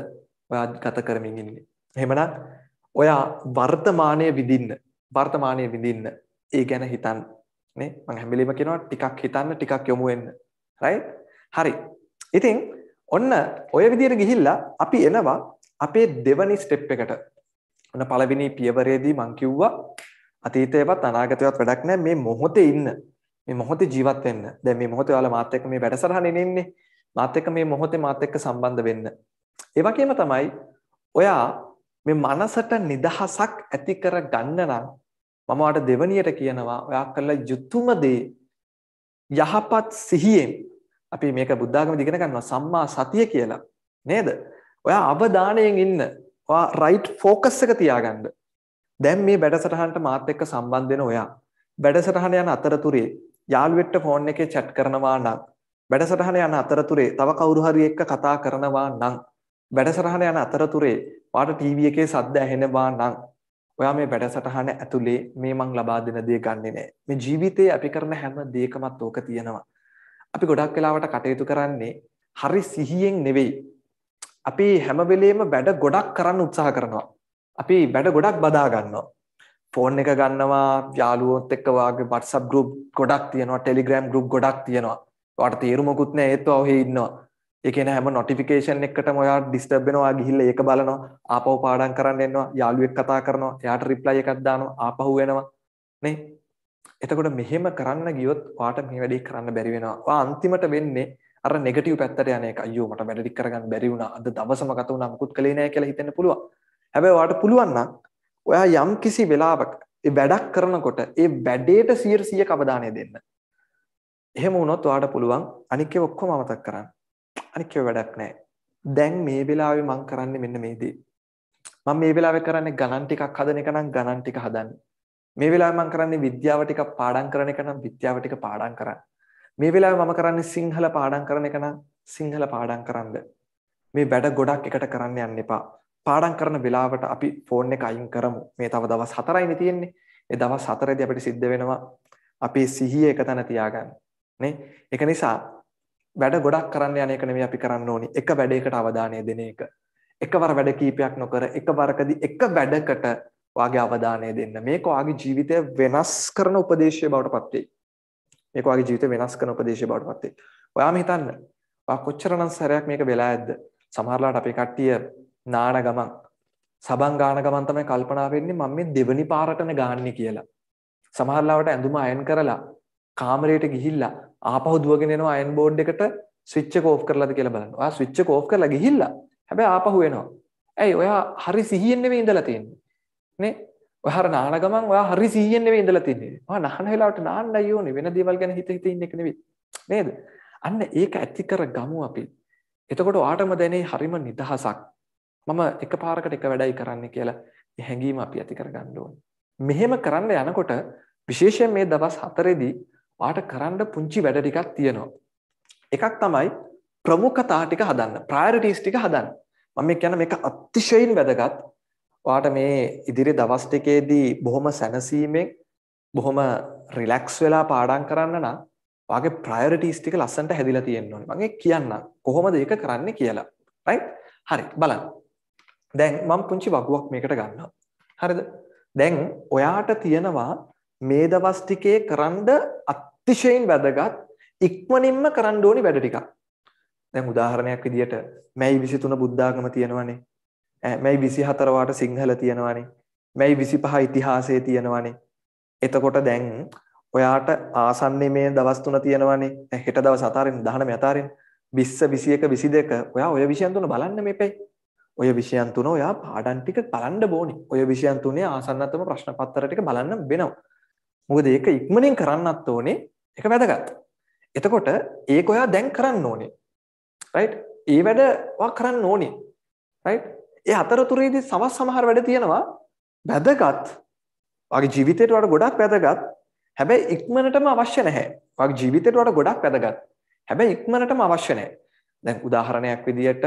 ඔයා ගත කරමින් ඉන්නේ. එහෙමනම් ඔයා වර්තමානයේ විඳින්න, වර්තමානයේ විඳින්න ඒ ගැන හිතන්න. නේ මම හැම වෙලෙම කියනවා ටිකක් හිතන්න, ටිකක් යොමු වෙන්න. right? හරි. ඉතින් ඔන්න ඔය විදියට ගිහිල්ලා අපි එනවා අපේ දෙවනි ස්ටෙප් එකට ඔන්න පළවෙනි පියවරේදී මං කිව්වා අතීතේවත් අනාගතේවත් වැඩක් නැහැ මේ මොහොතේ ඉන්න. මේ මොහොතේ ජීවත් වෙන්න. දැන් මේ මොහොතේ ඔයාලා මාත් එක්ක මේ වැඩසටහනේ ඉන්නේ. මාත් එක්ක මේ මොහොතේ මාත් එක්ක සම්බන්ධ වෙන්න. ඒ වගේම තමයි ඔයා මේ මනසට නිදහසක් ඇති කර ගන්න නම් මම ඔයාලට දෙවණියට කියනවා ඔයා කළ යුතුම දේ යහපත් සිහියෙන් අපි මේක බුද්ධාගම දිගෙන ගන්නවා සම්මා සතිය කියලා නේද? ඔයා අවධානයෙන් ඉන්න ඔයා රයිට් ෆෝකස් එක තියාගන්න. දැන් මේ වැඩසටහනට මාත් එක්ක සම්බන්ධ වෙන ඔයා වැඩසටහන යන අතරතුරේ යාළුවෙක්ට ෆෝන් එකේ chat කරනවා නම් වැඩසටහන යන අතරතුරේ තව කවුරු හරි එක්ක කතා කරනවා නම් වැඩසටහන යන අතරතුරේ වාට ටීවී එකේ සද්ද ඇහෙනවා නම් ඔයා මේ වැඩසටහන ඇතුලේ මේ මං ලබා දෙන දේ ගන්නෙ නෑ. මේ ජීවිතේ අපි කරන හැම දෙයකමත් ඕක තියෙනවා. අපි ගොඩක් වෙලාවට කටයුතු කරන්නේ හරි සිහියෙන් නෙවෙයි. අපි හැම වෙලේම වැඩ ගොඩක් කරන්න උත්සාහ කරනවා. අපි වැඩ ගොඩක් බදා ගන්නවා. ෆෝන් එක ගන්නවා, යාළුවොත් එක්ක වාගේ WhatsApp group ගොඩක් තියෙනවා, Telegram group ගොඩක් තියෙනවා. ඔයාට තේරුමකුත් නැහැ ඒත් ඔහේ ඉන්නවා. ඒ කියන්නේ හැම notification එකකටම ඔයා disturb වෙනවා, ගිහිල්ලා ඒක බලනවා, ආපහු පාඩම් කරන්න එනවා, යාළුවෙක් කතා කරනවා, එයාට reply එකක් දානවා, ආපහු වෙනවා. නේ? එතකොට මෙහෙම කරන්න ගියොත් ඔයාට මේ වැඩේ කරන්න බැරි වෙනවා. ඔයා අන්තිමට වෙන්නේ අර නෙගටිව් පැත්තට යන එක අයියෝ මට වැඩ ටික කරගන්න බැරි වුණා අද දවසම ගත වුණා මුකුත් කළේ නැහැ කියලා හිතෙන්න පුළුවන් හැබැයි ඔයාට පුළුවන් නම් ඔයා යම් කිසි වෙලාවක ඒ වැඩක් කරනකොට ඒ වැඩේට 100% අවධානය දෙන්න එහෙම වුණොත් ඔයාට පුළුවන් අනික් ඒවා ඔක්කොම අමතක කරන්න අනික් ඒවා වැඩක් නැහැ දැන් මේ වෙලාවේ මම කරන්නේ මෙන්න මේ දේ මම මේ වෙලාවේ කරන්නේ ගණන් ටිකක් හදන එක නම් ගණන් ටික හදන්නේ මේ වෙලාවේ මම කරන්නේ විද්‍යාව ටිකක් පාඩම් කරන එක නම් විද්‍යාව ටික පාඩම් කරන්නේ මේ වෙලාවේ මම කරන්නේ සිංහල පාඩම් කරන එක නම් සිංහල පාඩම් කරන්ද මේ වැඩ ගොඩක් එකට කරන්න යන්න එපා පාඩම් කරන වෙලාවට අපි ෆෝන් එක අයින් කරමු මේ තව දවස් 4යිනේ තියෙන්නේ ඒ දවස් 4ේදී අපිට සිද්ධ වෙනවා අපේ සිහිය එක තැන තියාගන්න නේ ඒක නිසා වැඩ ගොඩක් කරන්න යන එක නෙමෙයි අපි කරන්න ඕනි. එක වැඩයකට අවධානය දෙන එක. එකවර වැඩ කීපයක් නොකර එකවරකදී එක වැඩකට වාගේ අවධානය දෙන්න. මේක වාගේ ජීවිතය වෙනස් කරන උපදේශය බවට පත් වෙයි. මේක ඔයාගේ ජීවිතේ වෙනස් කරන උපදේශය බවට පත් වෙයි. ඔයාම හිතන්න ඔයා කොච්චරනම් සැරයක් මේක වෙලා ඇද්ද? සමහරලාට අපේ කට්ටිය නාන ගමන් සබන් ගාන ගමන් තමයි කල්පනා වෙන්නේ මම මේ දෙවනි පාරටන ගාන්නේ කියලා. සමහරලාවට ඇඳුම අයන් කරලා කාමරයට ගිහිල්ලා ආපහු දුවගෙන එනවා අයන් බෝඩ් එකට ස්විච් එක ඕෆ් කරලාද කියලා බලන්න. ඔයා ස්විච් එක ඕෆ් කරලා ගිහිල්ලා හැබැයි ආපහු එනවා. ඇයි ඔයා හරි සිහියෙන් නෙවෙයි ඉඳලා තියෙන්නේ. නේ? ඔයා හර නාන ගමන් ඔයා හරි සීයෙන් නෙවෙයි ඉඳලා තින්නේ. ඔයා නාන වෙලාවට නාන්නයි ඕනේ වෙන දේවල් ගැන හිත හිත ඉන්න එක නෙවෙයි. නේද? අන්න ඒක ඇති කර ගමු අපි. එතකොට ඔයාටම දැනේ හරිම නිදහසක්. මම එකපාරකට එක වැඩයි කරන්න කියලා හැඟීම අපි ඇති කරගන්න ඕනේ. මෙහෙම කරන්න යනකොට විශේෂයෙන් මේ දවස් හතරේදී ඔයාට කරන්න පුංචි වැඩ ටිකක් තියෙනවා. එකක් තමයි ප්‍රමුඛතා ටික හදන්න. ප්‍රයොරිටිස් ටික හදන්න. මම කියන්නේ මේක අතිශයින් වැදගත්. ඔයාට මේ ඉදිරි දවස් ටිකේදී බොහොම සැනසීමෙන් බොහොම රිලැක්ස් වෙලා පාඩම් කරන්න නම් ඔයාගේ ප්‍රයොරිටිස් ටික ලස්සනට හැදිලා තියෙන්න ඕනේ. මම කියන්නම් කොහොමද ඒක කරන්නේ කියලා. රයිට්? හරි බලන්න. දැන් මම පුංචි වගුවක් මේකට ගන්නවා. හරිද? දැන් ඔයාට තියෙනවා මේ දවස් ටිකේ කරන්න අතිශයින් වැදගත් ඉක්මනින්ම කරන්න ඕනි වැඩ ටිකක්. දැන් උදාහරණයක් විදියට මැයි 23 බුද්ධාගම තියෙනවනේ. මැයි 24 වාට සිංහල තියෙනවානේ මැයි 25 ඉතිහාසයේ තියෙනවානේ එතකොට දැන් ඔයාට ආසන්නේ මේ දවස් තුන තියෙනවානේ හෙට දවස් අතරින් 19 අතරින් 20 21 22 ඔයා ඔය විෂයන් තුන බලන්න මේපේ ඔය විෂයන් තුන ඔයා පාඩම් ටික බලන්න ඕනේ ඔය විෂයන් තුනේ ආසන්නතම ප්‍රශ්න පත්‍ර ටික බලන්න වෙනවා මොකද ඒක ඉක්මනින් කරන්නත් ඕනේ ඒක වැදගත් එතකොට ඒක ඔයා දැන් කරන්න ඕනේ රයිට් ඒ වැඩ ඔයා කරන්න ඕනේ රයිට් ඒ අතරතුරේදී සමස් සමහර වැඩ තියෙනවා වැදගත් වගේ ජීවිතයට වඩා ගොඩක් වැදගත් හැබැයි ඉක්මනටම අවශ්‍ය නැහැ. වගේ ජීවිතයට වඩා ගොඩක් වැදගත්. හැබැයි ඉක්මනටම අවශ්‍ය නැහැ. දැන් උදාහරණයක් විදියට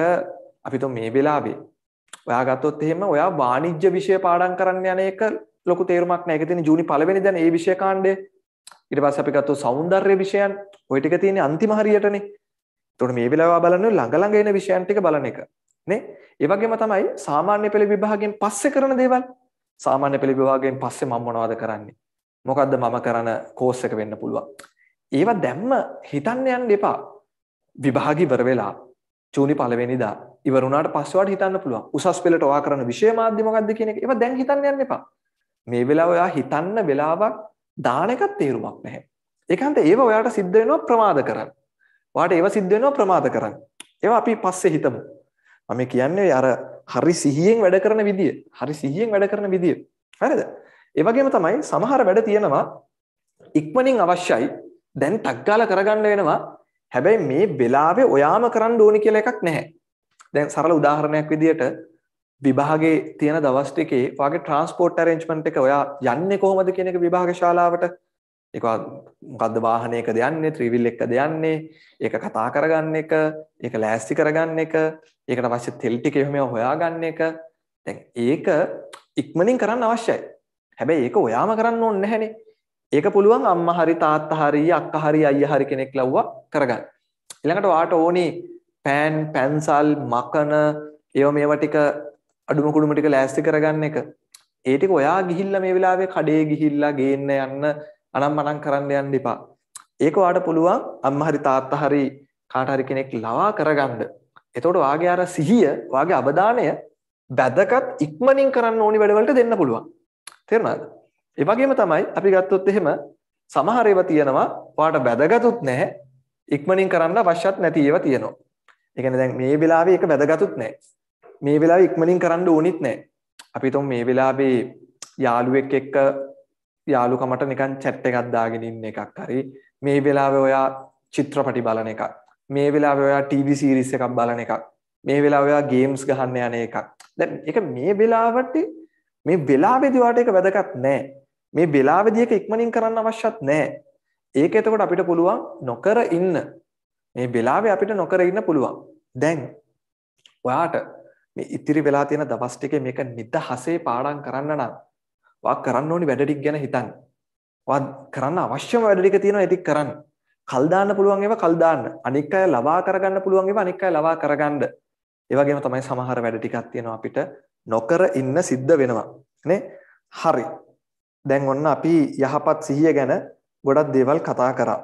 අපි තෝ මේ වෙලාවේ ඔයා ගත්තොත් එහෙම ඔයා වාණිජ්‍ය විෂය පාඩම් කරන්න යන එක ලොකු තේරුමක් නැහැ. ඒක තියෙන ජූනි පළවෙනිදා මේ විෂය කාණ්ඩය. ඊට පස්සේ අපි ගත්තොත් సౌందර්ය විෂයන්. ওই ටික තියෙන්නේ අන්තිම හරියටනේ. එතකොට මේ වෙලාව බලන්නේ ළඟ ළඟ එන විෂයන් ටික බලන එක. නේ? ඒ වගේම තමයි සාමාන්‍ය පෙළ විභාගයෙන් පස්සේ කරන දේවල්. සාමාන්‍ය පෙළ විභාගයෙන් පස්සේ මම මොනවද කරන්නේ? මොකද්ද මම කරන කෝස් එක වෙන්න පුළුවන්. ඒවා දැම්ම හිතන්න යන්න එපා. විභාග ඉවර වෙලා ජූනි පළවෙනිදා ඉවර වුණාට පස්සේ වාට හිතන්න පුළුවන්. උසස් පෙළට ඔයා කරන විෂය මාධ්‍ය මොකක්ද කියන එක. ඒවා දැන් හිතන්න යන්න එපා. මේ වෙලාව ඔයා හිතන්න වෙලාවක් දාන එකක් තේරුමක් නැහැ. ඒකන්ට ඒව ඔයාට සිද්ධ වෙනවා ප්‍රමාද කරන්න. ඔයාට ඒව සිද්ධ වෙනවා ප්‍රමාද කරන්න. ඒවා අපි පස්සේ හිතමු. මම කියන්නේ අර හරි සිහියෙන් වැඩ කරන විදිය. හරි සිහියෙන් වැඩ කරන විදිය. හරිද? ඒ වගේම තමයි සමහර වැඩ තියෙනවා ඉක්මනින් අවශ්‍යයි. දැන් ටක් ගාලා කරගන්න වෙනවා. හැබැයි මේ වෙලාවේ ඔයාම කරන්න ඕනි කියලා එකක් නැහැ. දැන් සරල උදාහරණයක් විදියට විභාගේ තියෙන දවස් ටිකේ ඔයාගේ ට්‍රාන්ස්පෝර්ට් arrangement එක ඔයා යන්නේ කොහොමද කියන එක විභාග ශාලාවට ඒක මොකද්ද වාහනයකද යන්නේ ත්‍රිවිල් එක්කද යන්නේ ඒක කතා කරගන්න එක ඒක ලෑස්ති කරගන්න එක ඒකට අවශ්‍ය තෙල් ටික එහෙම හොයාගන්න එක දැන් ඒක ඉක්මනින් කරන්න අවශ්‍යයි හැබැයි ඒක ඔයාම කරන්න ඕනේ නැහනේ ඒක පුළුවන් අම්මා හරි තාත්තා හරි අක්කා හරි අයියා හරි කෙනෙක් ලව්වා කරගන්න ඊළඟට ඔයාට ඕනේ පෑන් පැන්සල් මකන ඒව මේවා ටික අඩුම කුඩුම ටික ලෑස්ති කරගන්න එක ඒ ටික ඔයා ගිහිල්ලා මේ වෙලාවේ කඩේ ගිහිල්ලා ගේන්න යන්න අනම්මනම් කරන්න යන්න එපා. ඒක ඔයාට පුළුවන් අම්මා හරි තාත්තා හරි කාට හරි කෙනෙක් ලවා කරගන්න. එතකොට වාගේ අර සිහිය, වාගේ අවධානය වැදගත් ඉක්මනින් කරන්න ඕනි වැඩවලට දෙන්න පුළුවන්. තේරුණාද? ඒ වගේම තමයි අපි ගත්තොත් එහෙම සමහර ඒවා තියෙනවා ඔයාට වැදගත්ුත් නැහැ ඉක්මනින් කරන්න අවශ්‍යත් නැති ඒවා තියෙනවා. ඒ කියන්නේ දැන් මේ වෙලාවේ ඒක වැදගත්ුත් නැහැ. මේ වෙලාවේ ඉක්මනින් කරන්න ඕනිත් නැහැ. අපි හිතමු මේ වෙලාවේ යාළුවෙක් එක්ක යාලුකමට නිකන් චැට් එකක් දාගෙන ඉන්න එකක් හරි මේ වෙලාවේ ඔයා චිත්‍රපටි බලන එකක් මේ වෙලාවේ ඔයා ටීවී සීරීස් එකක් බලන එකක් මේ වෙලාවේ ඔයා ගේම්ස් ගහන්න යන එකක් දැන් ඒක මේ වෙලාවට මේ වෙලාවේදී ඔයාට ඒක වැදගත් නෑ මේ වෙලාවේදී ඒක ඉක්මනින් කරන්න අවශ්‍යත් නෑ ඒක එතකොට අපිට පුළුවන් නොකර ඉන්න මේ වෙලාවේ අපිට නොකර ඉන්න පුළුවන් දැන් ඔයාට මේ ඉතිරි වෙලා තියෙන දවස් ටිකේ මේක නිදහසේ පාඩම් කරන්න නම් ඔයා කරන්න ඕනි වැඩ ටික ගැන හිතන්න. ඔයා කරන්න අවශ්‍යම වැඩ ටික තියෙනවා ඒ ටික කරන්න. කල් දාන්න පුළුවන් ඒවා කල් දාන්න. අනික් අය ලබා කරගන්න පුළුවන් ඒවා අනික් අය ලබා කරගන්න. ඒ වගේම තමයි සමහර වැඩ ටිකක් තියෙනවා අපිට නොකර ඉන්න සිද්ධ වෙනවා. නේ? හරි. දැන් ඔන්න අපි යහපත් සිහිය ගැන ගොඩක් දේවල් කතා කරා.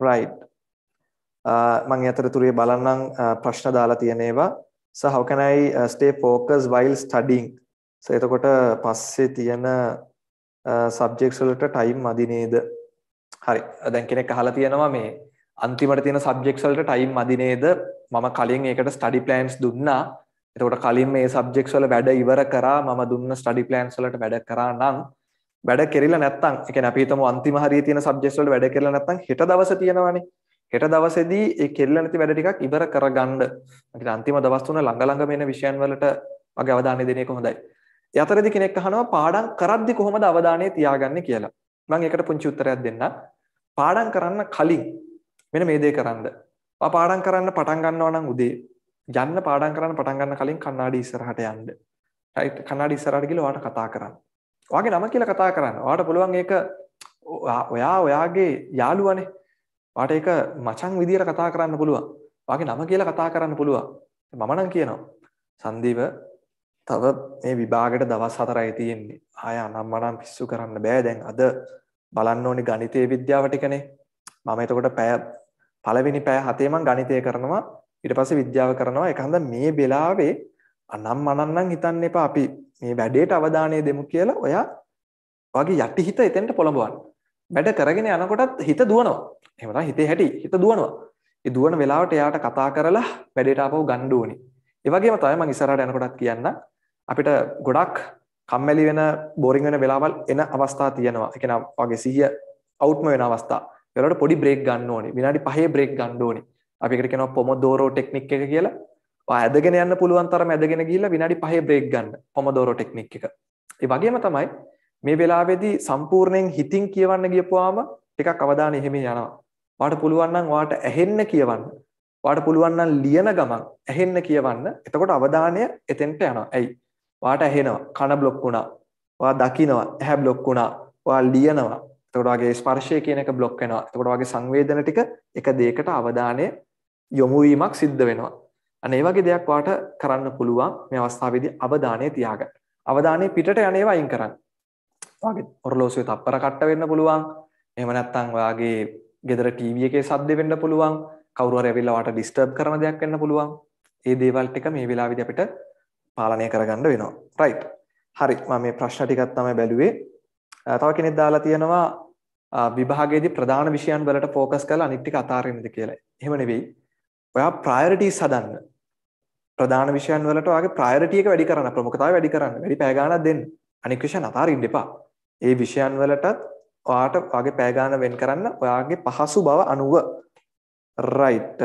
right. මං අතරතුරේ බලන්නම් ප්‍රශ්න දාලා තියෙන ඒවා. So how can I stay focused while studying? එතකොට පස්සේ තියෙන සබ්ජෙක්ට්ස් වලට ටයිම් මදි නේද? හරි. දැන් කෙනෙක් අහලා තියෙනවා මේ අන්තිමට තියෙන සබ්ජෙක්ට්ස් වලට ටයිම් මදි නේද? මම කලින් ඒකට ස්ටඩි ප්ලෑන්ස් දුන්නා. එතකොට කලින් මේ සබ්ජෙක්ට්ස් වල වැඩ ඉවර කරා මම දුන්න ස්ටඩි ප්ලෑන්ස් වලට වැඩ කරා නම් වැඩ කෙරෙලා නැත්තම් ඒ කියන්නේ අපි හිතමු අන්තිම හරියේ තියෙන සබ්ජෙක්ට්ස් වල වැඩ කෙරෙලා නැත්තම් හෙට දවසේ තියෙනවානේ. හෙට දවසේදී ඒ කෙරෙලා නැති වැඩ ටිකක් ඉවර කරගන්න. මට අන්තිම දවස් තුන ළඟ ළඟම එන විෂයන් වලට මගේ අවධානය දෙන එක හොඳයි. යතරදි කෙනෙක් අහනවා පාඩම් කරද්දි කොහොමද අවධානය තියාගන්නේ කියලා. මම ඒකට පුංචි උත්තරයක් දෙන්නම්. පාඩම් කරන්න කලින් මෙන්න මේ දේ කරන්න. ආ පාඩම් කරන්න පටන් ගන්නවා නම් උදේ යන්න පාඩම් කරන්න පටන් ගන්න කලින් කණ්ණාඩි ඉස්සරහට යන්න. රයිට් කණ්ණාඩි ඉස්සරහට ගිහලා ඔයාට කතා කරන්න. ඔයාගේ නම කියලා කතා කරන්න. ඔයාට පුළුවන් ඒක ඔයා ඔයාගේ යාළුවනේ. ඔයාට ඒක මචං විදියට කතා කරන්න පුළුවන්. ඔයාගේ නම කියලා කතා කරන්න පුළුවන්. මම නම් කියනවා. සංදීව තව මේ විභාගට දවස් හතරයි තියෙන්නේ. ආය අනම්මනම් පිස්සු කරන්න බෑ. දැන් අද බලන්න ඕනේ ගණිතයේ විද්‍යාව ටිකනේ. මම එතකොට පැය පළවෙනි පැය හතේ මම ගණිතය කරනවා. ඊට පස්සේ විද්‍යාව කරනවා. ඒක හන්ද මේ වෙලාවේ අනම් මනන්නම් හිතන්න එපා. අපි මේ වැඩේට අවධානය දෙමු කියලා ඔයා වගේ යටිහිත එතෙන්ට පොළඹවන්න. වැඩ කරගෙන යනකොටත් හිත දුවනවා. එහෙම නැත්නම් හිතේ හැටි හිත දුවනවා. ඒ දුවන වෙලාවට එයාට කතා කරලා වැඩේට ආපහු ගන්න ඕනේ. ඒ වගේම තමයි මම ඉස්සරහට යනකොටත් කියන්නම්. අපිට ගොඩක් කම්මැලි වෙන බෝරිං වෙන වෙලාවල් එන අවස්ථා තියෙනවා. ඒ කියන්නේ වගේ සිහිය අවුට්ම වෙන අවස්ථා. ඒවලට පොඩි බ්‍රේක් ගන්න ඕනේ. විනාඩි 5 බ්‍රේක් ගන්න ඕනේ. අපි ඒකට කියනවා පොමොඩෝරෝ ටෙක්නික් එක කියලා. ඔය ඇදගෙන යන්න පුළුවන් තරම ඇදගෙන ගිහිල්ලා විනාඩි 5 බ්‍රේක් ගන්න. පොමොඩෝරෝ ටෙක්නික් එක. ඒ වගේම තමයි මේ වෙලාවේදී සම්පූර්ණයෙන් හිතින් කියවන්න ගියපුවාම ටිකක් අවධානය එහෙම යනවා. වාට පුළුවන් නම් වාට ඇහෙන්න කියවන්න. වාට පුළුවන් නම් ලියන ගමන් ඇහෙන්න කියවන්න. එතකොට අවධානය එතෙන්ට යනවා. ඇයි? වාට ඇහෙනවා කන බ්ලොක් වුණා වා දකිනවා ඇහැ බ්ලොක් වුණා වා ලියනවා එතකොට වගේ ස්පර්ශය කියන එක බ්ලොක් වෙනවා එතකොට වගේ සංවේදන ටික එක දෙයකට අවධානය යොමු වීමක් සිද්ධ වෙනවා අන්න ඒ වගේ දෙයක් වාට කරන්න පුළුවන් මේ අවස්ථාවේදී අවධානය තියාගන්න අවධානය පිටට යන ඒවා අයින් කරන්න වාගේ ඔරලෝසුවේ තප්පර කට්ට වෙන්න පුළුවන් එහෙම නැත්නම් ඔයාගේ ගෙදර ටීවී එකේ සද්ද වෙන්න පුළුවන් කවුරු හරි ඇවිල්ලා වාට ඩිස්ටර්බ් කරන දෙයක් වෙන්න පුළුවන් ඒ දේවල් ටික මේ වෙලාවේදී අපිට පාලනය කරගන්න වෙනවා. රයිට්. හරි. මම මේ ප්‍රශ්න ටිකක් තමයි බැලුවේ. තව කෙනෙක් දාලා තියෙනවා විභාගයේදී ප්‍රධාන විෂයන් වලට ફોකස් කරලා අනිත් ටික අතාරින්නද කියලා. එහෙම නෙවෙයි. ඔයා ප්‍රයොරිටිස් හදන්න. ප්‍රධාන විෂයන් වලට ඔයාගේ ප්‍රයොරිටි එක වැඩි කරන්න, ප්‍රමුඛතාවය වැඩි කරන්න, වැඩි පැය ගාණක් දෙන්න. අනිත් විෂයන් අතාරින්න එපා. ඒ විෂයන් වලටත් ඔයාට ඔයාගේ පැය ගාණ වෙන් කරන්න ඔයාගේ පහසු බව අනුව. රයිට්.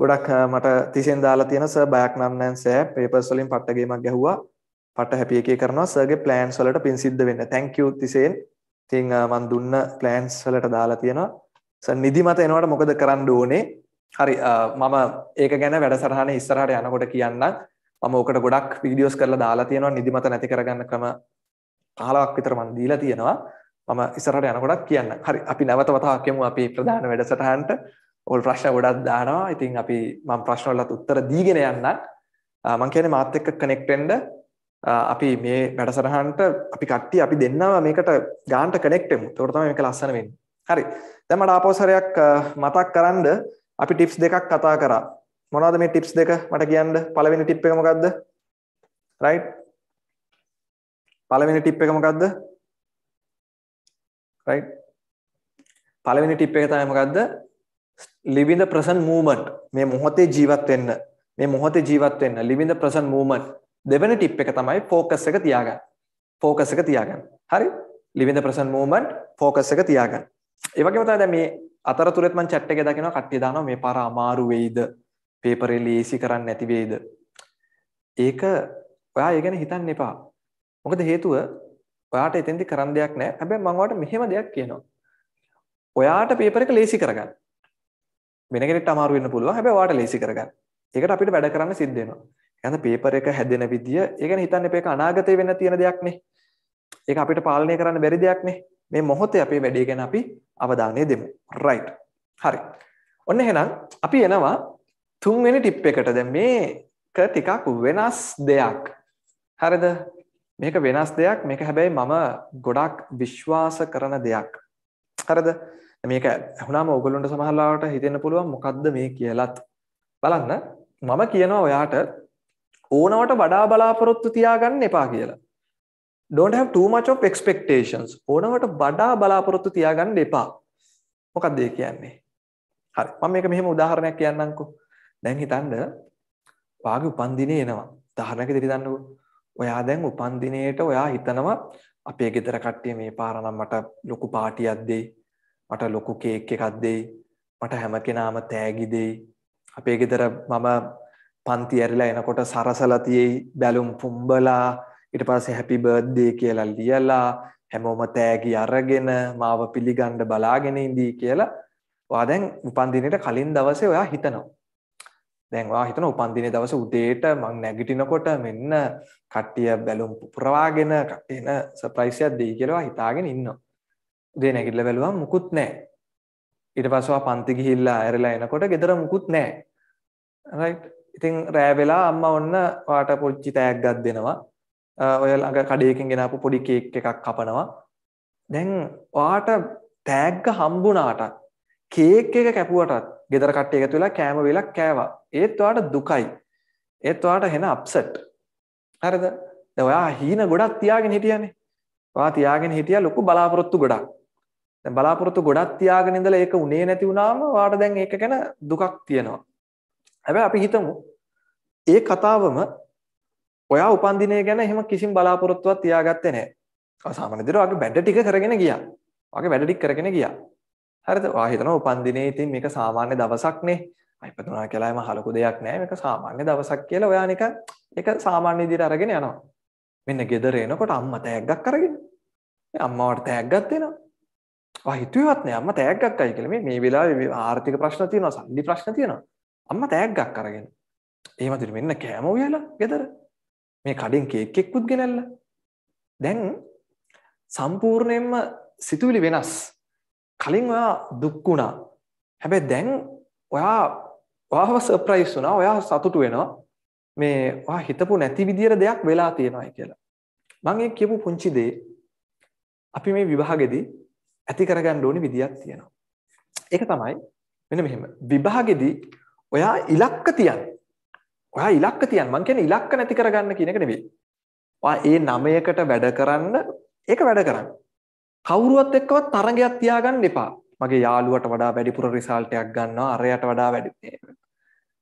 ගොඩක් මට තිසින් දාලා තියෙන සර් බෑක් නම් නෑන් සෑ පේපර්ස් වලින් පට්ට ගේමක් ගැහුවා පට්ට හැපි එකේ කරනවා සර්ගේ ප්ලෑන්ස් වලට පින් සිද්ධ වෙන්න thank you තිසෙන් ඉතින් මන් දුන්න ප්ලෑන්ස් වලට දාලා තියෙනවා සර් නිදිමත එනකොට මොකද කරන්න ඕනේ හරි මම ඒක ගැන වැඩසටහන ඉස්සරහට යනකොට කියන්න මම ඕකට ගොඩක් වීඩියෝස් කරලා දාලා තියෙනවා නිදිමත නැති කරගන්න ක්‍රම 15ක් විතර මම දීලා තියෙනවා මම ඉස්සරහට යනකොටත් කියන්න. හරි අපි නැවත වතාවක් යමු අපේ ප්‍රධාන වැඩසටහනට. ඔල් ප්‍රශ්න ගොඩක් දානවා ඉතින් අපි මම ප්‍රශ්නවලත් උත්තර දීගෙන යන්න මං කියන්නේ මාත් එක්ක කනෙක්ට් වෙන්න අපි මේ වැඩසටහනට අපි කට්ටිය අපි දෙන්නම මේකට ගානට කනෙක්ට් වෙමු. ඒකට තමයි මේක ලස්සන වෙන්නේ. හරි. දැන් මට ආපෝසරයක් මතක් කරන්ද අපි ටිප්ස් දෙකක් කතා කරා. මොනවද මේ ටිප්ස් දෙක මට කියන්න පළවෙනි ටිප් එක මොකක්ද රයිට් පළවෙනි ටිප් එක මොකක්ද රයිට් පළවෙනි ටිප් එක තමයි මොකක්ද live in the present moment මේ මොහොතේ ජීවත් වෙන්න මේ මොහොතේ ජීවත් වෙන්න live in the present moment දෙවෙනි ටිප් එක තමයි focus එක තියාගන්න focus එක තියාගන්න හරි live in the present moment focus එක තියාගන්න ඒ වගේම තමයි දැන් මේ අතරතුරෙත් මම chat එකේ දකිනවා කට්ටිය දානවා මේ පාර අමාරු වෙයිද paper එක ලේසි කරන්න නැති වෙයිද ඒක ඔයා ඒ ගැන හිතන්න එපා මොකද හේතුව ඔයාට එතෙන්දි කරන්න දෙයක් නැහැ හැබැයි මම ඔයාලට මෙහෙම දෙයක් කියනවා ඔයාට paper එක ලේසි කරගන්න වෙනගෙට අමාරු වෙන්න පුළුවන් හැබැයි ඔයාට ලේසි කරගන්න. ඒකට අපිට වැඩ කරන්න සිද්ධ වෙනවා. එහෙනම් පේපර් එක හැදෙන විදිය, ඒ කියන්නේ හිතන්න මේක අනාගතේ වෙන්න තියෙන දෙයක් නේ. ඒක අපිට පාලනය කරන්න බැරි දෙයක් නේ. මේ මොහොතේ අපේ වැඩේ ගැන අපි අවධානය දෙමු. රයිට්. හරි. ඔන්න එහෙනම් අපි එනවා තුන්වෙනි ටිප් එකට. දැන් මේක ටිකක් වෙනස් දෙයක්. හරිද? මේක වෙනස් දෙයක්. මේක හැබැයි මම ගොඩක් විශ්වාස කරන දෙයක්. හරිද? මේක ඇහුණාම ඕගොල්ලොන්ට සමහරලාවට හිතෙන්න පුළුවන් මොකද්ද මේ කියලත් බලන්න මම කියනවා ඔයාට ඕනවට වඩා බලාපොරොත්තු තියාගන්න එපා කියලා don't have too much of expectations ඕනවට වඩා බලාපොරොත්තු තියාගන්න එපා මොකක්ද ඒ කියන්නේ හරි මම මේක මෙහෙම උදාහරණයක් කියන්නම්කෝ දැන් හිතන්න වාගේ උපන්දිනේ එනවා උදාහරණයක් දෙවි දන්නකෝ ඔයා දැන් උපන්දිනේට ඔයා හිතනවා අපේ ගෙදර කට්ටිය මේ පාර නම් මට ලොකු පාටියක් දෙයි මට ලොකු කේක් එකක් දෙයි මට හැම කෙනාම තෑගි දෙයි අපේ ගෙදර මම පන්ති ඇරිලා එනකොට සරසලා තියෙයි බැලුම් පුම්බලා ඊට පස්සේ හැපි බර්ත්ඩේ කියලා ලියලා හැමෝම තෑගි අරගෙන මාව පිළිගන්න බලාගෙන ඉඳී කියලා ඔයා දැන් උපන්දිනේට කලින් දවසේ ඔයා හිතනවා දැන් ඔයා හිතන උපන්දිනේ දවසේ උදේට මං නැගිටිනකොට මෙන්න කට්ටිය බැලුම් පුරවාගෙන කට්ටියන සර්ප්‍රයිස් එකක් දෙයි කියලා හිතාගෙන ඉන්නවා උදේ නැගිටලා බැලුවා මුකුත් නැහැ. ඊට පස්සේ පන්ති ගිහිල්ලා ඇරලා එනකොට ගෙදර මුකුත් නැහැ. රයිට්. ඉතින් රෑ වෙලා අම්මා ඔන්න වාට පුංචි තෑග්ගක් දෙනවා. ඔය ළඟ කඩේකින් ගෙනාපු පොඩි කේක් එකක් කපනවා. දැන් වාට තෑග්ග හම්බුණාට කේක් එක කැපුවටත් ගෙදර කට්ටිය එකතු වෙලා කෑම වෙලක් කෑවා. ඒත් වාට දුකයි. ඒත් වාට හෙන අප්සෙට්. හරිද? ඔයා හීන ගොඩක් තියාගෙන හිටියනේ. ඔයා තියාගෙන හිටියා ලොකු බලාපොරොත්තු ගොඩක්. දැන් බලාපොරොත්තු ගොඩක් තියාගෙන ඉඳලා ඒක උනේ නැති වුණාම ඔයාට දැන් ඒක ගැන දුකක් තියෙනවා. හැබැයි අපි හිතමු ඒ කතාවම ඔයා උපන්දිනය ගැන එහෙම කිසිම බලාපොරොත්තුවක් තියාගත්තේ නැහැ. ඔයා සාමාන්‍ය විදිහට ඔයාගේ වැඩ ටික කරගෙන ගියා. ඔයාගේ වැඩ ටික කරගෙන ගියා. හරිද? ඔයා හිතනවා උපන්දිනේ ඉතින් මේක සාමාන්‍ය දවසක්නේ. අයිපතුනා කියලාම හලකු දෙයක් නෑ මේක සාමාන්‍ය දවසක් කියලා ඔයා නිකන් ඒක සාමාන්‍ය විදිහට අරගෙන යනවා. මෙන්න ගෙදර එනකොට අම්මා තෑග්ගක් අරගෙන. අම්මාවට තෑග්ගක් දෙනවා. ඔයා හිතුවේවත් නෑ අම්මා තෑග්ගක් අයි කියලා. මේ මේ වෙලාවේ ආර්ථික ප්‍රශ්න තියෙනවා, සල්ලි ප්‍රශ්න තියෙනවා. අම්මා තෑග්ගක් අරගෙන. එහෙම දිර මෙන්න කෑම උයලා ගෙදර. මේ කඩෙන් කේක් එක්කුත් ගෙනල්ලා. දැන් සම්පූර්ණයෙන්ම සිතුවිලි වෙනස්. කලින් ඔයා දුක් වුණා. හැබැයි දැන් ඔයා ඔයාව සර්ප්‍රයිස් වුණා. ඔයා සතුටු වෙනවා. මේ ඔයා හිතපු නැති විදියට දෙයක් වෙලා තියෙනවායි කියලා. මම ඒ කියපු පුංචි දේ අපි මේ විභාගෙදී ඇති කරගන්න ඕනි විදියක් තියෙනවා. ඒක තමයි මෙන්න මෙහෙම. විභාගෙදී ඔයා ඉලක්ක තියන්න. ඔයා ඉලක්ක තියන්න. මම කියන්නේ ඉලක්ක නැති කරගන්න කියන එක නෙවෙයි. ඔයා ඒ නමයකට වැඩ කරන්න ඒක වැඩ කරන්න. කවුරුවත් එක්කවත් තරඟයක් තියාගන්න එපා. මගේ යාළුවට වඩා වැඩිපුර රිසල්ට් එකක් ගන්නවා අරයට වඩා වැඩි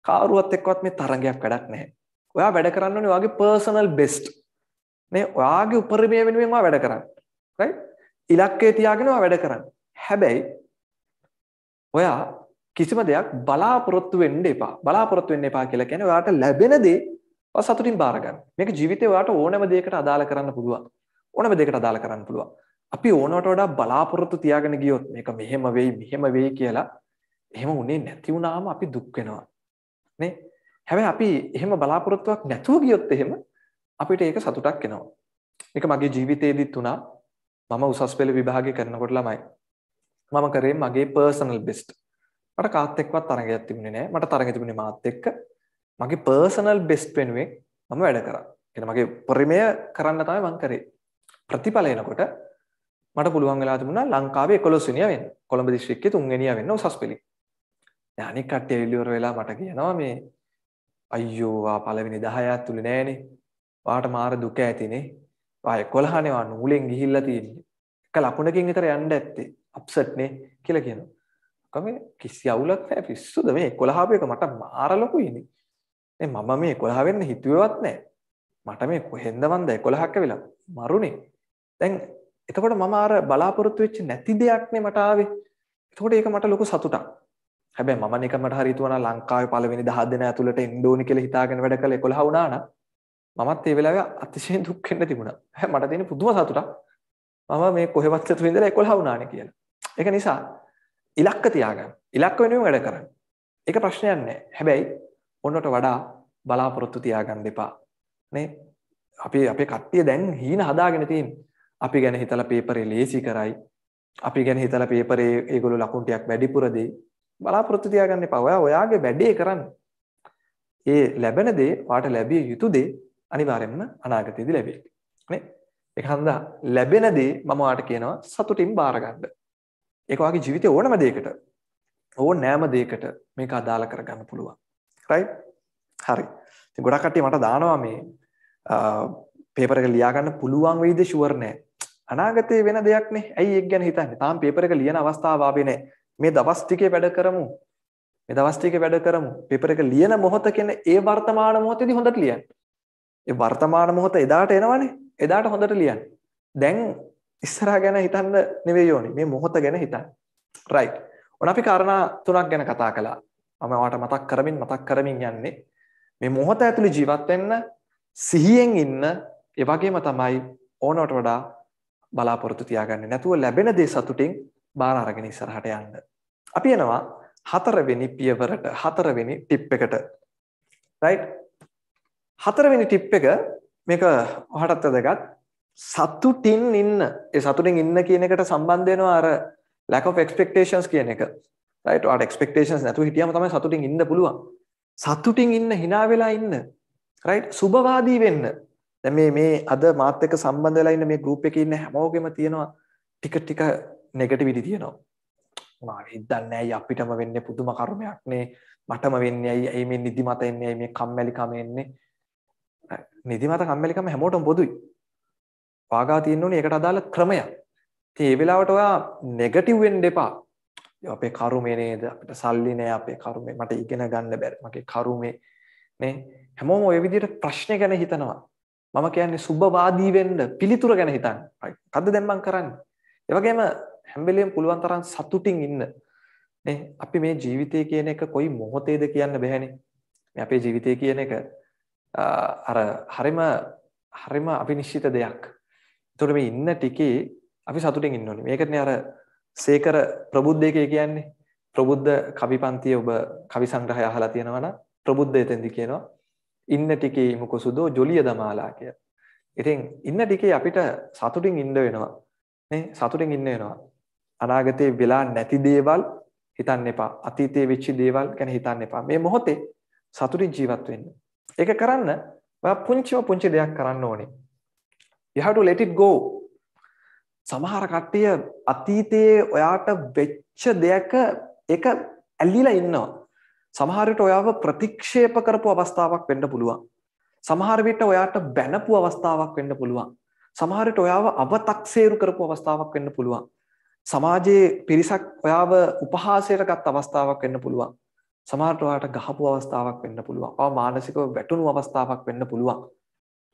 කවුරුවත් එක්කවත් මේ තරඟයක් වැඩක් නැහැ. ඔයා වැඩ කරන්න ඕනේ ඔයාගේ පර්සනල් බෙස්ට් මේ ඔයාගේ උපරිමය වෙනුවෙන් ඔයා වැඩ කරන්න රයිට් ඉලක්කය තියාගෙන ඔයා වැඩ කරන්න හැබැයි ඔයා කිසිම දෙයක් බලාපොරොත්තු වෙන්න එපා බලාපොරොත්තු වෙන්න එපා කියලා කියන්නේ ඔයාට ලැබෙන දේ ඔය සතුටින් බාර ගන්න මේක ජීවිතේ ඔයාට ඕනම දෙයකට අදාළ කරන්න පුළුවන් ඕනම දෙයකට අදාළ කරන්න පුළුවන් අපි ඕනවට වඩා බලාපොරොත්තු තියාගෙන ගියොත් මේක මෙහෙම වෙයි මෙහෙම වෙයි කියලා එහෙම උනේ නැති වුණාම අපි දුක් වෙනවා නේ හැබැයි අපි එහෙම බලාපොරොත්තුවක් නැතුව ගියොත් එහෙම අපිට ඒක සතුටක් එනවා. ඒක මගේ ජීවිතේදීත් උනා. මම උසස් පෙළ විභාගය කරනකොට ළමයි. මම කරේ මගේ පර්සනල් බෙස්ට්. මට කාත් එක්කවත් තරගයක් තිබුණේ නැහැ. මට තරගය තිබුණේ මාත් එක්ක. මගේ පර්සනල් බෙස්ට් වෙනුවෙන් මම වැඩ කරා. කියන්නේ මගේ පරිමය කරන්න තමයි මම කරේ. ප්‍රතිඵල එනකොට මට පුළුවන් වෙලා තිබුණා ලංකාවේ 11 වෙනිය වෙන්න. කොළඹ දිස්ත්‍රික්කයේ 3 වෙනිය වෙන්න උසස් පෙළේ. දැන් අනික කට්ටිය එළියවර වෙලා මට කියනවා මේ අයියෝ වා පළවෙනි 10ක් තුලේ නෑනේ. වාට මාර දුක ඇතිනේ. වා 11නේ වා නූලෙන් ගිහිල්ලා තියෙන්නේ. එක ලකුණකින් විතර යන්න ඇත්තේ. අප්සෙට් නේ කියලා කියනවා. කම කිසි අවුලක් නෑ පිස්සුද මේ 11 අපේක මට මාර ලොකුයිනේ. නේ මම මේ 11 වෙන්න හිතුවේවත් නෑ. මට මේ කොහෙන්ද වන්ද 11ක් වෙලා මරුනේ. දැන් එතකොට මම අර බලාපොරොත්තු වෙච්ච නැති දෙයක් නේ මට ආවේ. එතකොට ඒක මට ලොකු සතුටක්. හැබැයි මම නිකමට හරි හිතුවා ලංකාවේ පළවෙනි 10 දෙනා ඇතුළට එන්න ඕනි කියලා හිතාගෙන වැඩ කළා 11 වුණා නම් මමත් ඒ වෙලාවේ අතිශයින් දුක් වෙන්න තිබුණා. මට තියෙන පුදුම සතුටක්. මම මේ කොහෙවත් ඇතුළේ ඉඳලා 11 වුණානේ කියලා. ඒක නිසා ඉලක්ක තියාගන්න. ඉලක්ක වෙනුවෙන් වැඩ කරන්න. ඒක ප්‍රශ්නයක් නෑ. හැබැයි ඔන්නට වඩා බලාපොරොත්තු තියාගන්න එපා. නේ? අපි අපේ කට්ටිය දැන් හීන හදාගෙන තියෙන. අපි ගැන හිතලා පේපරේ ලේසි කරයි. අපි ගැන හිතලා පේපරේ ඒගොල්ලෝ ලකුණු ටිකක් වැඩිපුර දෙයි. බලාපොරොත්තු තියාගන්න එපා. ඔයා ඔයාගේ වැඩේ කරන්න. ඒ ලැබෙන දේ වාට ලැබිය යුතු දේ අනිවාර්යයෙන්ම අනාගතයේදී ලැබෙයි. නේ? ඒක හන්දා ලැබෙන දේ මම වාට කියනවා සතුටින් බාර ගන්න. ඒක වාගේ ජීවිතේ ඕනම දෙයකට ඕන නෑම දෙයකට මේක අදාළ කරගන්න පුළුවන්. රයිට්? හරි. ඉතින් ගොඩක් කට්ටිය මට දානවා මේ පේපර් එක ලියා ගන්න පුළුවන් වෙයිද ෂුවර් නෑ. අනාගතේ වෙන දෙයක් නේ. ඇයි ඒක ගැන හිතන්නේ? තාම පේපර් එක ලියන අවස්ථාව ආවේ නෑ. මේ දවස් ටිකේ වැඩ කරමු. මේ දවස් ටිකේ වැඩ කරමු. පේපර් එක ලියන මොහොත කියන ඒ වර්තමාන මොහොතේදී හොඳට ලියන්න. ඒ වර්තමාන මොහොත එදාට එනවනේ. එදාට හොඳට ලියන්න. දැන් ඉස්සරහා ගැන හිතන්න නෙවෙයි ඕනේ. මේ මොහොත ගැන හිතන්න. රයිට්. ඔන්න අපි කාරණා තුනක් ගැන කතා කළා. මම ඔයාලට මතක් කරමින් මතක් කරමින් යන්නේ. මේ මොහොත ඇතුළේ ජීවත් වෙන්න සිහියෙන් ඉන්න ඒ වගේම තමයි ඕනවට වඩා බලාපොරොත්තු තියාගන්නේ නැතුව ලැබෙන දේ සතුටින් බාර අරගෙන ඉස්සරහට යන්න. අපි එනවා හතරවෙනි පියවරට හතරවෙනි ටිප් එකට. රයිට්? හතරවෙනි ටිප් එක මේක ඔහටත් වැදගත්. සතුටින් ඉන්න. ඒ සතුටින් ඉන්න කියන එකට සම්බන්ධ වෙනවා අර lack of expectations කියන එක. රයිට්? ඔයාට expectations නැතුව හිටියම තමයි සතුටින් ඉන්න පුළුවන්. සතුටින් ඉන්න hina වෙලා ඉන්න. රයිට්? සුබවාදී වෙන්න. දැන් මේ මේ අද මාත් එක්ක සම්බන්ධ වෙලා ඉන්න මේ ගෲප් එකේ ඉන්න හැමෝගෙම තියෙනවා ටික ටික නෙගටිවිටි තියෙනවා මා හිතන්නෑ අපිටම වෙන්න පුදුම කර්මයක්නේ මටම වෙන්න ඇයි ඇයි මේ නිදිමත එන්නේ ඇයි මේ කම්මැලිකම එන්නේ නිදිමත කම්මැලිකම හැමෝටම පොදුයි වාගා තියෙන්න ඕනේ ඒකට අදාළ ක්‍රමයක් ඉතින් ඒ වෙලාවට ඔයා නෙගටිව් වෙන්න එපා අපේ කර්මය නේද අපිට සල්ලි නෑ අපේ කර්මය මට ඉගෙන ගන්න බැරි මගේ කර්මය නේ හැමෝම ওই විදිහට ප්‍රශ්න ගැන හිතනවා මම කියන්නේ සුබවාදී වෙන්න පිළිතුර ගැන හිතන්න කද්ද දැන් මං කරන්නේ ඒ වගේම හැම වෙලෙම පුළුවන් තරම් සතුටින් ඉන්න. නේ අපි මේ ජීවිතය කියන එක කොයි මොහොතේද කියන්න බෑනේ. මේ අපේ ජීවිතය කියන එක අර හරිම හරිම අවිනිශ්චිත දෙයක්. ඒතකොට මේ ඉන්න ටිකේ අපි සතුටින් ඉන්න ඕනේ. මේකනේ අර සේකර ප්‍රබුද්ධයකේ කියන්නේ ප්‍රබුද්ධ කවි පන්තිය ඔබ කවි සංග්‍රහය අහලා තියෙනවා නම් ප්‍රබුද්ධය එතෙන්දි කියනවා ඉන්න ටිකේ මුකොසුදෝ ජොලිය දමාලා කිය. ඉතින් ඉන්න ටිකේ අපිට සතුටින් ඉන්න වෙනවා. නේ සතුටින් ඉන්න වෙනවා. අනාගතේ වෙලා නැති දේවල් හිතන්න එපා. අතීතයේ වෙච්ච දේවල් ගැන හිතන්න එපා. මේ මොහොතේ සතුටින් ජීවත් වෙන්න. ඒක කරන්න ඔයා පුංචිම පුංචි දෙයක් කරන්න ඕනේ. You have to let it go. සමහර කට්ටිය අතීතයේ ඔයාට වෙච්ච දෙයක ඒක ඇලිලා ඉන්නවා. සමහර විට ඔයාව ප්‍රතික්ෂේප කරපු අවස්ථාවක් වෙන්න පුළුවන්. සමහර විට ඔයාට බැනපු අවස්ථාවක් වෙන්න පුළුවන්. සමහර විට ඔයාව අව탁සේරු කරපු අවස්ථාවක් වෙන්න පුළුවන්. සමාජයේ පිරිසක් ඔයාව උපහාසයට ගත් අවස්ථාවක් වෙන්න පුළුවන්. සමහරට ඔයාට ගහපු අවස්ථාවක් වෙන්න පුළුවන්. ඔයා මානසිකව වැටුණු අවස්ථාවක් වෙන්න පුළුවන්.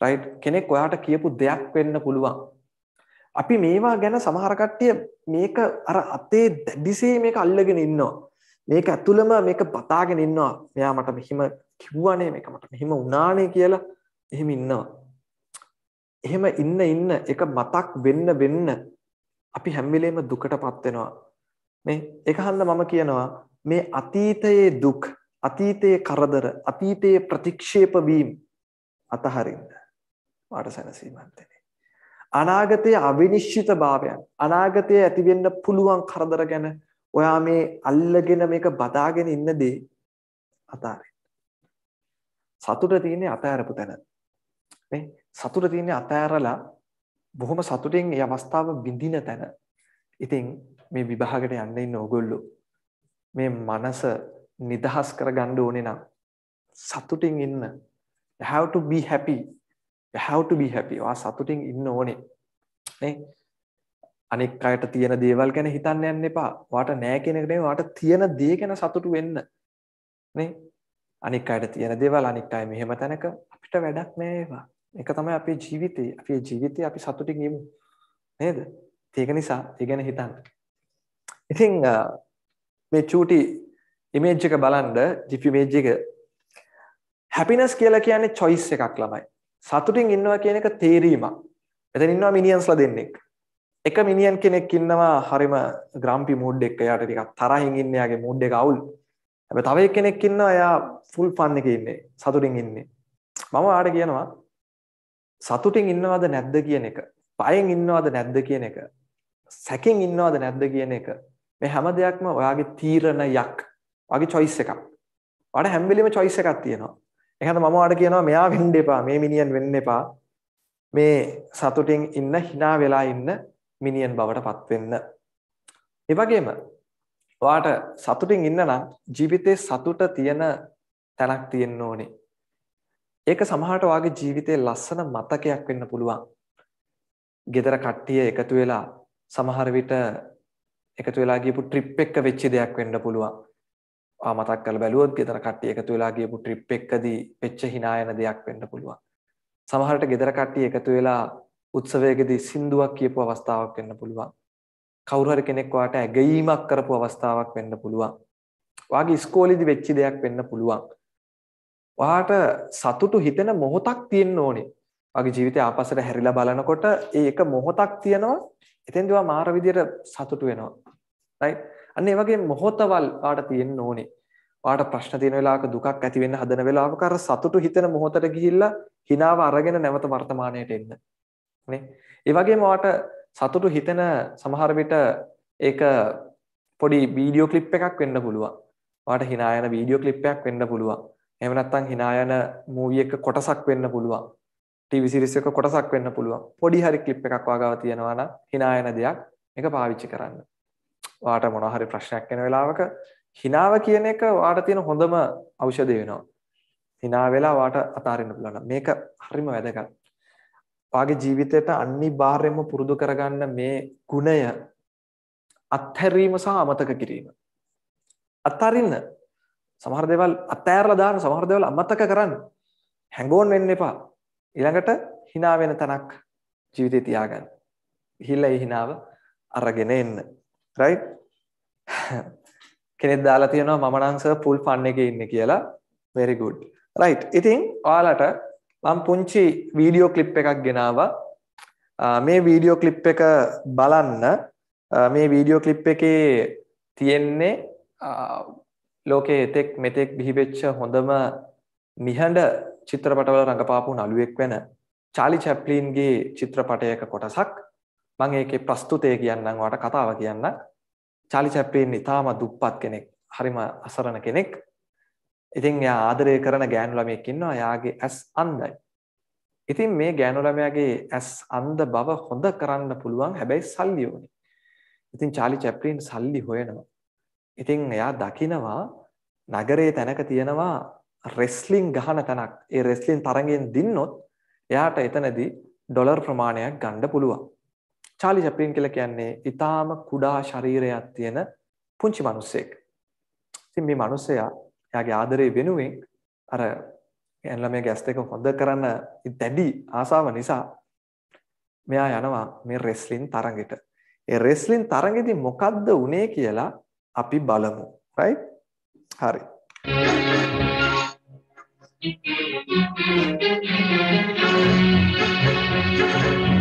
රයිට් කෙනෙක් ඔයාට කියපු දෙයක් වෙන්න පුළුවන්. අපි මේවා ගැන සමහර කට්ටිය මේක අර අතේ දැඩිසේ මේක අල්ලගෙන ඉන්නවා. මේක ඇතුළම මේක පතාගෙන ඉන්නවා. මෙයා මට මෙහිම කිව්වනේ මේක මට මෙහිම වුණානේ කියලා එහෙම ඉන්නවා. එහෙම ඉන්න ඉන්න එක මතක් වෙන්න වෙන්න අපි හැම වෙලේම දුකටපත් වෙනවා. මේ ඒක හන්ද මම කියනවා මේ අතීතයේ දුක්, අතීතයේ කරදර, අතීතයේ ප්‍රතික්ෂේප වීම අතහරින්න. වාට සැනසීමක් දෙන්නේ. අනාගතයේ අවිනිශ්චිතභාවයන්, අනාගතයේ ඇතිවෙන්න පුළුවන් කරදර ගැන ඔයා මේ අල්ලගෙන මේක බදාගෙන ඉන්න දේ අතාරින්න. සතුට තියෙන්නේ අතෑරපු තැන. මේ සතුට තියෙන්නේ අතෑරලා බොහොම සතුටින් මේ අවස්ථාව විඳින තැන. ඉතින් මේ විභාගයට යන්න ඉන්න ඕගොල්ලෝ මේ මනස නිදහස් කරගන්න ඕනේ නම් සතුටින් ඉන්න. You have to be happy. You have to be happy. ඔයා සතුටින් ඉන්න ඕනේ. නේ? අනෙක් අයට තියෙන දේවල් ගැන හිතන්න යන්න එපා. වාට නෑ කියන එක නෙවෙයි වාට තියෙන දේ ගැන සතුටු වෙන්න. නේ? අනික් අයට තියෙන දේවල් අනික් අය මෙහෙම තැනක අපිට වැඩක් නෑ ඒවා. ඒක තමයි අපේ ජීවිතේ අපේ ජීවිතේ අපි සතුටින් ඉමු නේද ඒක නිසා ඒ ගැන හිතන්න ඉතින් මේ චූටි ඉමේජ් එක බලන්න GIF ඉමේජ් එක හැපිනස් කියලා කියන්නේ choice එකක් ළමයි සතුටින් ඉන්නවා කියන එක තේරීමක් එතන ඉන්නවා මිනියන්ස්ලා දෙන්නෙක් එක මිනියන් කෙනෙක් ඉන්නවා හරිම ග්‍රම්පි මූඩ් එක එයාට ටිකක් තරහින් ඉන්න එයාගේ මූඩ් එක අවුල් හැබැයි තව කෙනෙක් ඉන්නවා එයා ෆුල් ෆන් එකේ ඉන්නේ සතුටින් ඉන්නේ මම ආඩ කියනවා සතුටින් ඉන්නවද නැද්ද කියන එක පයෙන් ඉන්නවද නැද්ද කියන එක සැකෙන් ඉන්නවද නැද්ද කියන එක මේ හැම දෙයක්ම ඔයාගේ තීරණයක් ඔයාගේ choice එකක් ඔයාට හැම වෙලෙම choice එකක් තියෙනවා එහෙනම් මම ඔයාට කියනවා මෙයා වෙන්න එපා මේ මිනියන් වෙන්න එපා මේ සතුටින් ඉන්න hina වෙලා ඉන්න මිනියන් බවට පත් වෙන්න ඒ වගේම ඔයාට සතුටින් ඉන්න නම් ජීවිතේ සතුට තියෙන තැනක් තියෙන්න ඕනේ ඒක සමහරට ඔයාගේ ජීවිතේ ලස්සන මතකයක් වෙන්න පුළුවන්. ගෙදර කට්ටිය එකතු වෙලා සමහර විට එකතු වෙලා ගියපු ට්‍රිප් එක වෙච්ච දෙයක් වෙන්න පුළුවන්. ආ මතක් කරලා බැලුවොත් ගෙදර කට්ටිය එකතු වෙලා ගියපු ට්‍රිප් එකදී වෙච්ච හිනායන දෙයක් වෙන්න පුළුවන්. සමහරට ගෙදර කට්ටිය එකතු වෙලා උත්සවයකදී සින්දුවක් කියපු අවස්ථාවක් වෙන්න පුළුවන්. කවුරු හරි කෙනෙක් ඔයාට ඇගීමක් කරපු අවස්ථාවක් වෙන්න පුළුවන්. ඔයාගේ ඉස්කෝලේදී වෙච්ච දෙයක් වෙන්න පුළුවන්. ඔයාට සතුටු හිතෙන මොහොතක් තියෙන්න ඕනේ. වගේ ජීවිතය ආපස්සට හැරිලා බලනකොට ඒ එක මොහොතක් තියෙනවා. එතෙන්දී ඔයා මාර විදියට සතුටු වෙනවා. රයිට්? අන්න ඒ වගේ මොහොතවල් ඔයාට තියෙන්න ඕනේ. ඔයාට ප්‍රශ්න තියෙන වෙලාවක දුකක් ඇති වෙන්න හදන වෙලාවක අර සතුටු හිතෙන මොහොතට ගිහිල්ලා හිනාව අරගෙන නැවත වර්තමාණයට එන්න. නේ? ඒ වගේම ඔයාට සතුටු හිතෙන සමහර විට ඒක පොඩි වීඩියෝ ක්ලිප් එකක් වෙන්න පුළුවන්. ඔයාට hina යන වීඩියෝ ක්ලිප් එකක් වෙන්න පුළුවන්. එහෙම නැත්නම් hina යන මූවි එක කොටසක් වෙන්න පුළුවන්. ටීවී සීරීස් එක කොටසක් වෙන්න පුළුවන්. පොඩි හරි ක්ලිප් එකක් වගාව තියනවා නම් hina යන දෙයක් ඒක පාවිච්චි කරන්න. ඔයාට මොනවා හරි ප්‍රශ්නයක් එන වෙලාවක hinaව කියන එක ඔයාට තියෙන හොඳම ඖෂධය වෙනවා. hina වෙලා ඔයාට අතාරින්න පුළුවන්. මේක හරිම වැදගත්. ඔයාගේ ජීවිතයට අනිවාර්යයෙන්ම පුරුදු කරගන්න මේ ගුණය අත්හැරීම සහ අමතක කිරීම. අත්හරින්න සමහර දේවල් අතෑරලා දාන්න සමහර දේවල් අමතක කරන්න. හැඟෝන් වෙන්න එපා. ඊළඟට hina වෙන තනක් ජීවිතේ තියාගන්න. ගිහිල්ලා ඒ hinaව අරගෙන එන්න. right? කෙනෙක් දාලා තියෙනවා මම නම් සර් full fun එකේ ඉන්නේ කියලා. very good. right. ඉතින් ඔයාලට මම පුංචි වීඩියෝ ක්ලිප් එකක් ගෙනාවා. මේ වීඩියෝ ක්ලිප් එක බලන්න මේ වීඩියෝ ක්ලිප් එකේ තියෙන්නේ ලෝකයේ එතෙක් මෙතෙක් බිහිවෙච්ච හොඳම නිහඬ චිත්‍රපටවල රඟපාපු නළුවෙක් වෙන චාලි චැප්ලින්ගේ චිත්‍රපටයක කොටසක් මං ඒකේ ප්‍රස්තුතය කියන්නම් ඔයාලට කතාව කියන්න. චාලි චැප්ලින් ඉතාම දුප්පත් කෙනෙක්, හරිම අසරණ කෙනෙක්. ඉතින් එයා ආදරය කරන ගෑනු ළමයෙක් ඉන්නවා. එයාගේ ඇස් අන්ධයි. ඉතින් මේ ගෑනු ළමයාගේ ඇස් අන්ධ බව හොඳ කරන්න පුළුවන් හැබැයි සල්ලි ඕනේ. ඉතින් චාලි චැප්ලින් සල්ලි හොයනවා. ඉතින් එයා දකිනවා නගරයේ තැනක තියෙනවා රෙස්ලින් ගහන තැනක්. ඒ රෙස්ලින් තරඟයෙන් දින්නොත් එයාට එතනදී ඩොලර් ප්‍රමාණයක් ගන්න පුළුවන්. චාලි චැප්ලින් කියලා කියන්නේ ඊටාම කුඩා ශරීරයක් තියෙන පුංචි මිනිසෙක්. ඉතින් මේ මිනිසයා එයාගේ ආදරේ වෙනුවෙන් අර ඇන් ළමයාගේ ඇස් දෙක හොද කරන දැඩි ආසාව නිසා මෙයා යනවා මේ රෙස්ලින් තරඟෙට. ඒ රෙස්ලින් තරඟෙදි මොකද්ද වුනේ කියලා අපි බලමු රයි හරි Thank you.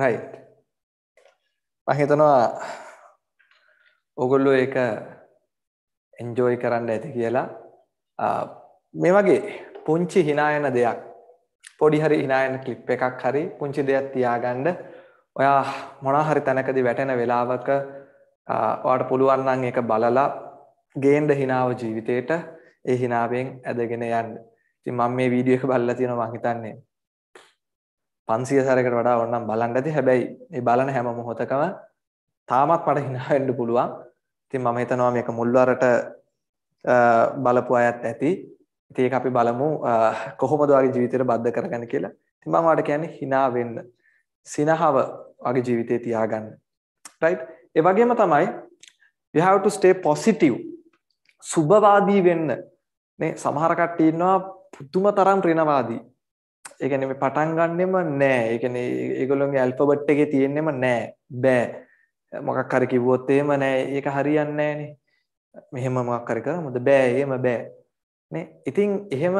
රයිට් මම හිතනවා ඔගොල්ලෝ ඒක එන්ජෝයි කරන්න ඇති කියලා මේ වගේ පුංචි හිනායන දෙයක් පොඩි හරි හිනායන ක්ලිප් එකක් හරි පුංචි දෙයක් තියාගන්න ඔයා මොනා හරි තැනකදී වැටෙන වෙලාවක ඔයාට පුළුවන් නම් ඒක බලලා ගේන්න හිනාව ජීවිතේට ඒ හිනාවෙන් ඇදගෙන යන්න. ඉතින් මම මේ වීඩියෝ එක බලලා තියෙනවා මං හිතන්නේ පන්සිය සැරකට වඩා ඔන්නම් බලන්න ඇති හැබැයි ඒ බලන හැම මොහොතකම තාමත් මට හිනාවෙන්ඩ පුළුවන් ඉතින් මම හිතනවා මේක මුල්වරට බලපු අයත් ඇති ඉතිඒ අපි බලමු කොහොමදවාගේ ජීවිතයට බද්ධ කරගන්න කියලා තිමවාට කියන්න හිනාවෙන්න සිනහාව වගේ ජීවිතය තියාගන්න රයි් ඒවගේම තමයි විහාවට ස්ටේ පොසිටව් සුභවාදී වෙන්න සමහරකට්ටඉන්නවා පුතුම තරම් රිනවාදී ඒ කියන්නේ මේ පටන් ගන්නෙම නෑ. ඒ කියන්නේ ඒගොල්ලෝගේ ඇල්ෆබෙට් එකේ තියෙන්නෙම නෑ. බෑ. මොකක් හරි කිව්වොත් එහෙම නෑ. ඒක හරියන්නේ නෑනේ. මෙහෙම මොකක් හරි කරමුද? බෑ. එහෙම බෑ. නේ. ඉතින් එහෙම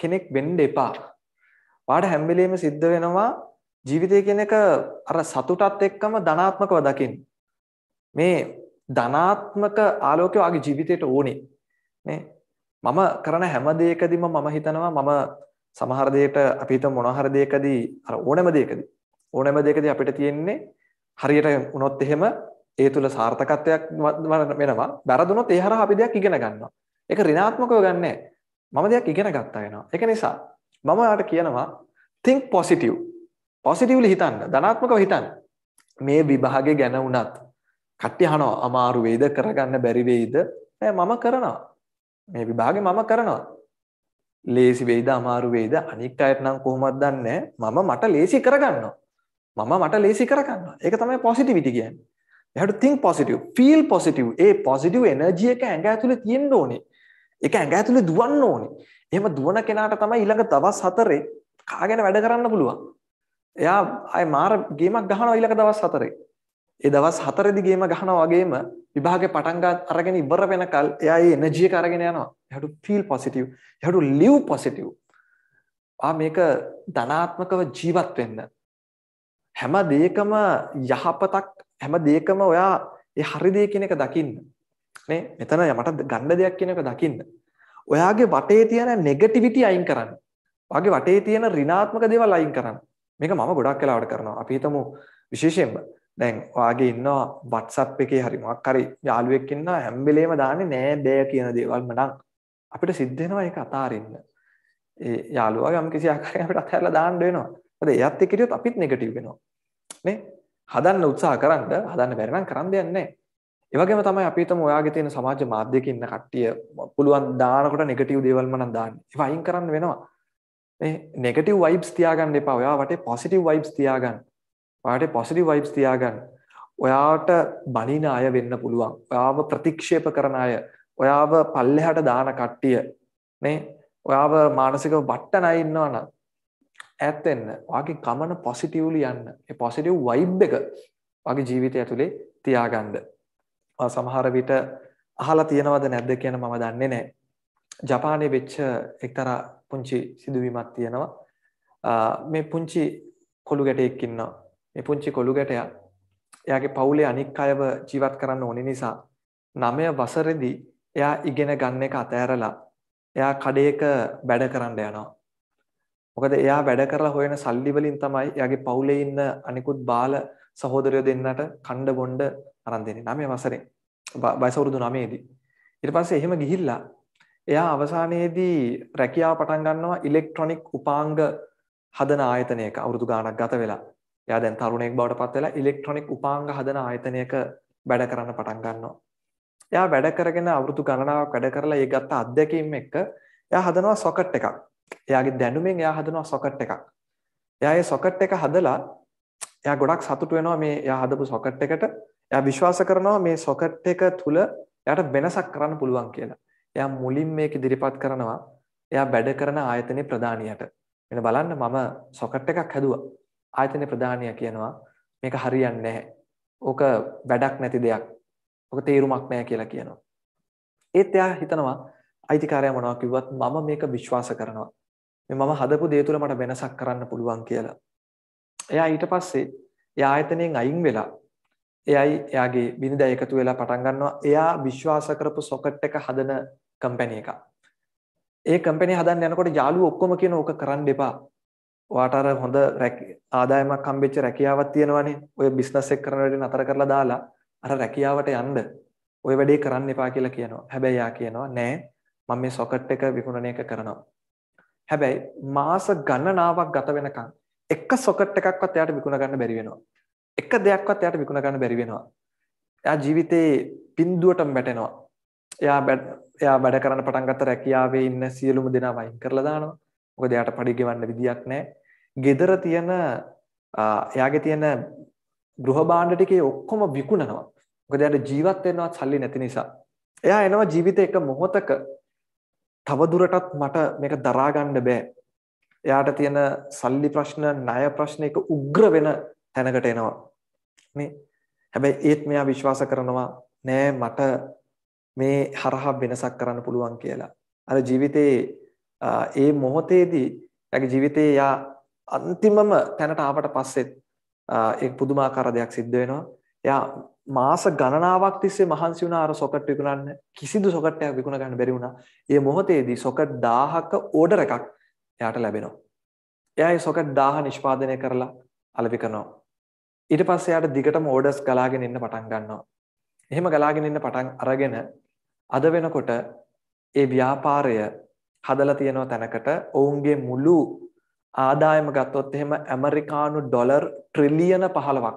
කෙනෙක් වෙන්න එපා. වාට හැම වෙලෙම සිද්ධ වෙනවා ජීවිතය කියන එක අර සතුටත් එක්කම ධනාත්මකව දකින්න. මේ ධනාත්මක ආලෝකය වාගේ ජීවිතයට ඕනේ. නේ? මම කරන හැම දෙයකදීම මම හිතනවා මම සමහර දෙයකට අපි හිතමු මොන හරි දෙයකදී අර ඕනෑම දෙයකදී ඕනෑම දෙයකදී අපිට තියෙන්නේ හරියට වුණොත් එහෙම ඒ තුල සාර්ථකත්වයක් වෙනවා. වැරදුනොත් ඒ හරහා අපි දෙයක් ඉගෙන ගන්නවා. ඒක ඍණාත්මකව ගන්නෑ. මම දෙයක් ඉගෙන ගත්තා වෙනවා. ඒක නිසා මම ඔයාලට කියනවා think positive. positively හිතන්න, ධනාත්මකව හිතන්න. මේ විභාගේ ගැන වුණත් කට්ටිය අහනවා අමාරු වෙයිද කරගන්න බැරි වෙයිද? නෑ මම කරනවා. මේ විභාගේ මම කරනවා. ලේසි වෙයිද අමාරු වෙයිද අනික් අයට නම් කොහොමද දන්නේ මම මට ලේසි කරගන්නවා මම මට ලේසි කරගන්නවා ඒක තමයි පොසිටිවිටි කියන්නේ you have to think positive feel positive A positive energy එක ඇඟ ඇතුලේ තියෙන්න ඕනේ ඒක ඇඟ ඇතුලේ දුවන්න ඕනේ එහෙම දුවන කෙනාට තමයි ඊළඟ දවස් හතරේ කාගෙන වැඩ කරන්න පුළුවන් එයා අය මාර ගේමක් ගහනවා ඊළඟ දවස් හතරේ ඒ දවස් හතරේදී ගේම ගහනවා වගේම විභාගේ පටන් ගන්න අරගෙන ඉවර වෙනකල් එයා ඒ එනර්ජි එක අරගෙන යනවා. you have to feel positive. you have to live positive. ආ මේක ධනාත්මකව ජීවත් වෙන්න. හැම දෙයකම යහපතක් හැම දෙයකම ඔයා ඒ හරි දේ කියන එක දකින්න. නේ මෙතන මට ගන්න දෙයක් කියන එක දකින්න. ඔයාගේ වටේ තියෙන නෙගටිවිටි අයින් කරන්න. ඔයාගේ වටේ තියෙන ඍණාත්මක දේවල් අයින් කරන්න. මේක මම ගොඩක් වෙලාවට කරනවා. අපි හිතමු විශේෂයෙන්ම දැන් ඔයාගේ ඉන්නවා WhatsApp එකේ හරි මොකක් හරි යාළුවෙක් ඉන්නවා හැම වෙලේම දාන්නේ නෑ බෑ කියන දේවල් මනම් අපිට සිද්ධ වෙනවා ඒක අතාරින්න. ඒ යාළුවා ගම් කිසි ආකාරයකට අපිට අතහැරලා දාන්න වෙනවා. මොකද එයාත් එක්ක හිටියොත් අපිත් නෙගටිව් වෙනවා. නේ? හදන්න උත්සාහ කරන්න හදන්න බැරි නම් කරන්න දෙයක් නැහැ. ඒ වගේම තමයි අපි හිතමු ඔයාගේ තියෙන සමාජ මාධ්‍යයක ඉන්න කට්ටිය පුළුවන් දානකොට නෙගටිව් දේවල් මනම් දාන්නේ. ඒවා අයින් කරන්න වෙනවා. මේ නෙගටිව් වයිබ්ස් තියාගන්න එපා. ඔයා වටේ පොසිටිව් වයිබ්ස් තියාගන්න. ඔයාට පොසිටිව් වයිබ්ස් තියාගන්න. ඔයාට බනින අය වෙන්න පුළුවන්. ඔයාව ප්‍රතික්ෂේප කරන අය, ඔයාව පල්ලෙහාට දාන කට්ටිය නේ. ඔයාව මානසිකව වට්ටන අය ඉන්නවනම් ඈත් වෙන්න. ඔයාගේ ගමන පොසිටිව්ලි යන්න. ඒ පොසිටිව් වයිබ් එක ඔයාගේ ජීවිතය ඇතුලේ තියාගන්න. ඔයා සමහර විට අහලා තියෙනවද නැද්ද කියන මම දන්නේ නැහැ. ජපානයේ වෙච්ච එක්තරා පුංචි සිදුවීමක් තියෙනවා. මේ පුංචි කොළු ගැටයෙක් ඉන්නවා. මේ පුංචි කොළු ගැටයා එයාගේ පවුලේ අනික් අයව ජීවත් කරන්න ඕන නිසා 9 වසරේදී එයා ඉගෙන ගන්න එක අතහැරලා එයා කඩේක වැඩ කරන්න යනවා. මොකද එයා වැඩ කරලා හොයන සල්ලි වලින් තමයි එයාගේ පවුලේ ඉන්න අනිකුත් බාල සහෝදරයෝ දෙන්නට කණ්ඩ බොණ්ඩ අරන් දෙන්නේ 9 වසරෙන්. වයස වරුදු 9 දී. ඊට පස්සේ එහෙම ගිහිල්ලා එයා අවසානයේදී රැකියාව පටන් ගන්නවා ඉලෙක්ට්‍රොනික උපාංග හදන ආයතනයක අවුරුදු ගාණක් ගත වෙලා. එයා දැන් තරුණයෙක් බවට පත් වෙලා ඉලෙක්ට්‍රොනික උපාංග හදන ආයතනයක වැඩ කරන්න පටන් ගන්නවා. එයා වැඩ කරගෙන අවුරුදු ගණනාවක් වැඩ කරලා ඒ ගත්ත අත්දැකීම් එක්ක එයා හදනවා සොකට් එකක්. එයාගේ දැනුමෙන් එයා හදනවා සොකට් එකක්. එයා ඒ සොකට් එක හදලා එයා ගොඩක් සතුටු වෙනවා මේ එයා හදපු සොකට් එකට. එයා විශ්වාස කරනවා මේ සොකට් එක තුල එයාට වෙනසක් කරන්න පුළුවන් කියලා. එයා මුලින් මේක ඉදිරිපත් කරනවා එයා වැඩ කරන ආයතනයේ ප්‍රධානියට. මෙන්න බලන්න මම සොකට් එකක් හැදුවා. ආයතන ප්‍රධානියා කියනවා මේක හරියන්නේ නැහැ. ඕක වැඩක් නැති දෙයක්. ඕක තේරුමක් නැහැ කියලා කියනවා. ඒත් එයා හිතනවා අයිතිකාරයා මොනවා කිව්වත් මම මේක විශ්වාස කරනවා. මේ මම හදපු දේ තුළ මට වෙනසක් කරන්න පුළුවන් කියලා. එයා ඊට පස්සේ ඒ ආයතනයෙන් අයින් වෙලා එයයි එයාගේ බිනිද එකතු වෙලා පටන් ගන්නවා. එයා විශ්වාස කරපු සොකට් එක හදන කම්පැනි එකක්. ඒ කම්පැනි හදන්න යනකොට යාළුවෝ ඔක්කොම කියන ඕක කරන්න එපා. ඔයාට අර හොඳ ආදායමක් හම්බෙච්ච රැකියාවක් තියෙනවනේ. ඔය බිස්නස් එක කරන වැඩේ නතර කරලා දාලා අර රැකියාවට යන්න ඔය වැඩේ කරන්න එපා කියලා කියනවා. හැබැයි යා කියනවා නෑ මම මේ සොකට් එක විකුණන එක කරනවා. හැබැයි මාස ගණනාවක් ගත වෙනකන් එක සොකට් එකක්වත් එයාට විකුණ ගන්න බැරි වෙනවා. එක දෙයක්වත් එයාට විකුණ ගන්න බැරි වෙනවා. එයා ජීවිතේ බිඳුවටම වැටෙනවා. එයා එයා වැඩ කරන්න පටන් ගත්ත රැකියාවේ ඉන්න සියලුම දෙනා වයින් කරලා දානවා. මොකද එයාට පඩි ගෙවන්න විදියක් නැහැ. gedara තියෙන එයාගේ තියෙන ගෘහ භාණ්ඩ ටිකේ ඔක්කොම විකුණනවා. මොකද එයාට ජීවත් වෙන්නවත් සල්ලි නැති නිසා. එයා එනවා ජීවිතේ එක මොහොතක තව දුරටත් මට මේක දරා ගන්න බෑ. එයාට තියෙන සල්ලි ප්‍රශ්න, ණය ප්‍රශ්න එක උග්‍ර වෙන තැනකට එනවා. නේ. හැබැයි ඒත් මෙයා විශ්වාස කරනවා නෑ මට මේ හරහා වෙනසක් කරන්න පුළුවන් කියලා. අර ජීවිතේ ඒ මොහොතේදී එයාගේ ජීවිතේ එයා අන්තිමම තැනට ආවට පස්සෙත් ඒ පුදුමාකාර දෙයක් සිද්ධ වෙනවා. එයා මාස ගණනාවක් තිස්සේ මහන්සි වුණා අර සොකට් විකුණන්න කිසිදු සොකට් එකක් විකුණ ගන්න බැරි වුණා. ඒ මොහොතේදී සොකට් 1000ක ඕඩර් එකක් එයාට ලැබෙනවා. එයා ඒ සොකට් 1000 නිෂ්පාදනය කරලා අලෙවි කරනවා. ඊට පස්සේ එයාට දිගටම ඕඩර්ස් ගලාගෙන ඉන්න පටන් ගන්නවා. එහෙම ගලාගෙන ඉන්න පටන් අරගෙන අද වෙනකොට ඒ ව්‍යාපාරය හදලා තියෙනවා තැනකට ඔවුන්ගේ මුළු ආදායම ගත්තොත් එහෙම ඇමරිකානු ඩොලර් ට්‍රිලියන 15ක්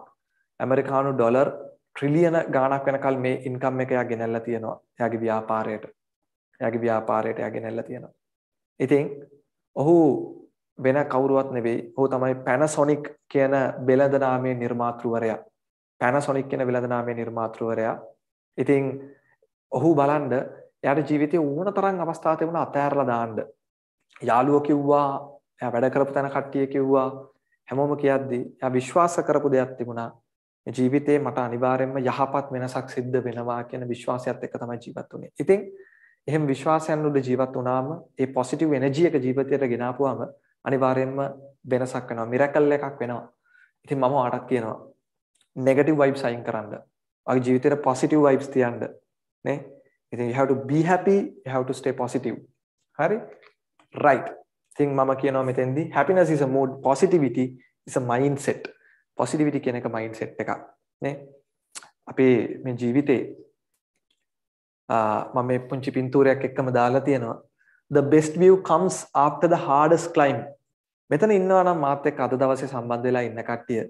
ඇමරිකානු ඩොලර් ට්‍රිලියන ගාණක් වෙනකල් මේ ඉන්කම් එක එයා ගෙනල්ලා තියෙනවා එයාගේ ව්‍යාපාරයට එයාගේ ව්‍යාපාරයට එයා ගෙනල්ලා තියෙනවා ඉතින් ඔහු වෙන කවුරුවත් නෙවෙයි ඔහු තමයි පැනසොනික් කියන බෙලඳ නාමයේ නිර්මාතෘවරයා පැනසොනික් කියන බෙලඳ නාමයේ නිර්මාතෘවරයා ඉතින් ඔහු බලන්න එයාට ජීවිතේ ඕන තරම් අවස්ථා තිබුණා අතෑරලා දාන්න. යාළුවෝ කිව්වා, එයා වැඩ කරපු තැන කට්ටිය කිව්වා, හැමෝම කියද්දි එයා විශ්වාස කරපු දෙයක් තිබුණා. මේ ජීවිතේ මට අනිවාර්යයෙන්ම යහපත් වෙනසක් සිද්ධ වෙනවා කියන විශ්වාසයත් එක්ක තමයි ජීවත් වුනේ. ඉතින් එහෙම විශ්වාසයන් උඩ ජීවත් වුණාම ඒ පොසිටිව් එනර්ජි එක ජීවිතයට ගෙනාපුවාම අනිවාර්යයෙන්ම වෙනසක් වෙනවා. මිරකල් එකක් වෙනවා. ඉතින් මම ඔයාලට කියනවා නෙගටිව් වයිබ්ස් අයින් කරන්න. ඔයාගේ ජීවිතේට පොසිටිව් වයිබ්ස් තියන්න. නේ? ඉතින් you have to be happy you have to stay positive හරි right ඉතින් මම කියනවා මෙතෙන්දී happiness is a mood positivity is a mindset positivity කියන එක mindset එකක් නේ අපේ මේ ජීවිතේ මම මේ පුංචි පින්තූරයක් එක්කම දාලා තියෙනවා the best view comes after the hardest climb මෙතන ඉන්නවා නම් මාත් එක්ක අද දවසේ සම්බන්ධ වෙලා ඉන්න කට්ටිය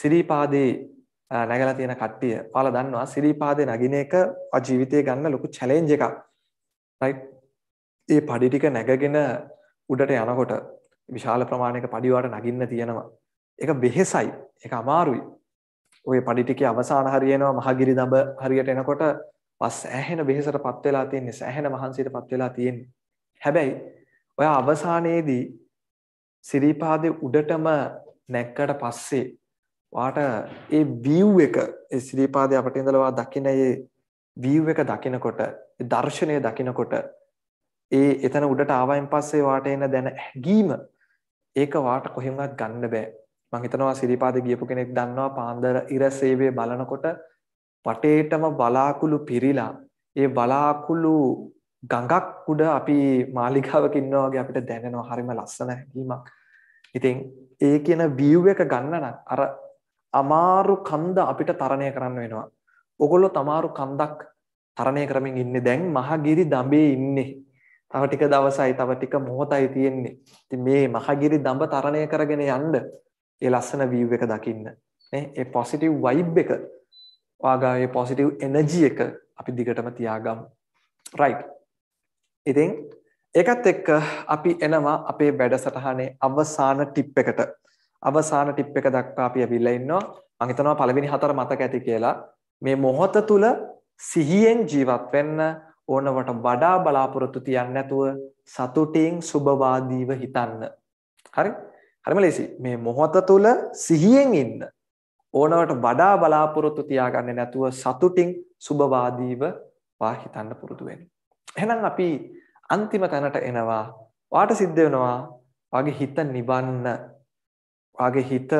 සිරිපාදේ නැගලා තියෙන කට්ටිය ඔයාලා දන්නවා සිරිපාදේ නගින එක ජීවිතය ගන්න ලොකු චැලෙන්ජ් එකක් රයිට් ඒ padi ටික නැගගෙන උඩට යනකොට විශාල ප්‍රමාණයක padi වලට නගින්න තියෙනවා ඒක බෙහෙසයි ඒක අමාරුයි ওই padi ටිකේ අවසාන හරියනවා මහගිරි දඹ හරියට එනකොට වස් ඇහෙන බෙහෙසටපත් වෙලා තියෙන්නේ සෑහෙන මහන්සියටපත් වෙලා තියෙන්නේ හැබැයි ඔය අවසානයේදී සිරිපාදේ උඩටම නැක්කට පස්සේ වාට ඒ view එක ඒ ශ්‍රීපාදේ අපිට ඉඳලා දකින ඒ view එක දකිනකොට ඒ දර්ශනය දකිනකොට ඒ එතන උඩට ආවයින් පස්සේ වාට එන දැන හැඟීම ඒක වාට කොහෙන්වත් ගන්න බෑ මම හිතනවා ශ්‍රීපාදේ ගියපු කෙනෙක් දන්නවා පාන්දර ඉර සේවයේ බලනකොට වටේටම බලාකුළු පිරිලා ඒ බලාකුළු ගඟක් උඩ අපි මාලිගාවක ඉන්නවා වගේ අපිට දැනෙනවා හරිම ලස්සන හැඟීමක්. ඉතින් ඒ කියන view එක ගන්න නම් අර අමාරු කන්ද අපිට තරණය කරන්න වෙනවා. ඔගොල්ලෝ තමාරු කන්දක් තරණය කරමින් ඉන්නේ දැන් මහගිරි දඹේ ඉන්නේ. තව ටික දවසයි තව ටික මොහොතයි තියෙන්නේ. ඉතින් මේ මහගිරි දඹ තරණය කරගෙන යන්න ඒ ලස්සන view එක දකින්න. නේ? ඒ positive vibe එක වාගා ඒ positive energy එක අපි දිගටම තියාගමු. right. ඉතින් ඒකත් එක්ක අපි එනවා අපේ වැඩසටහනේ අවසාන ටිප් එකට. අවසාන ටිප් එක දක්වා අපි ඇවිල්ලා ඉන්නවා. මම හිතනවා පළවෙනි හතර මතක ඇති කියලා. මේ මොහොත තුල සිහියෙන් ජීවත් වෙන්න ඕනවට වඩා බලාපොරොත්තු තියන්න නැතුව සතුටින් සුබවාදීව හිතන්න. හරි? හරිම ලේසි. මේ මොහොත තුල සිහියෙන් ඉන්න ඕනවට වඩා බලාපොරොත්තු තියාගන්නේ නැතුව සතුටින් සුබවාදීව වා හිතන්න පුරුදු වෙන්න. එහෙනම් අපි අන්තිම තැනට එනවා. වාට සිද්ධ වෙනවා වගේ හිත නිබන්න වාගේ හිත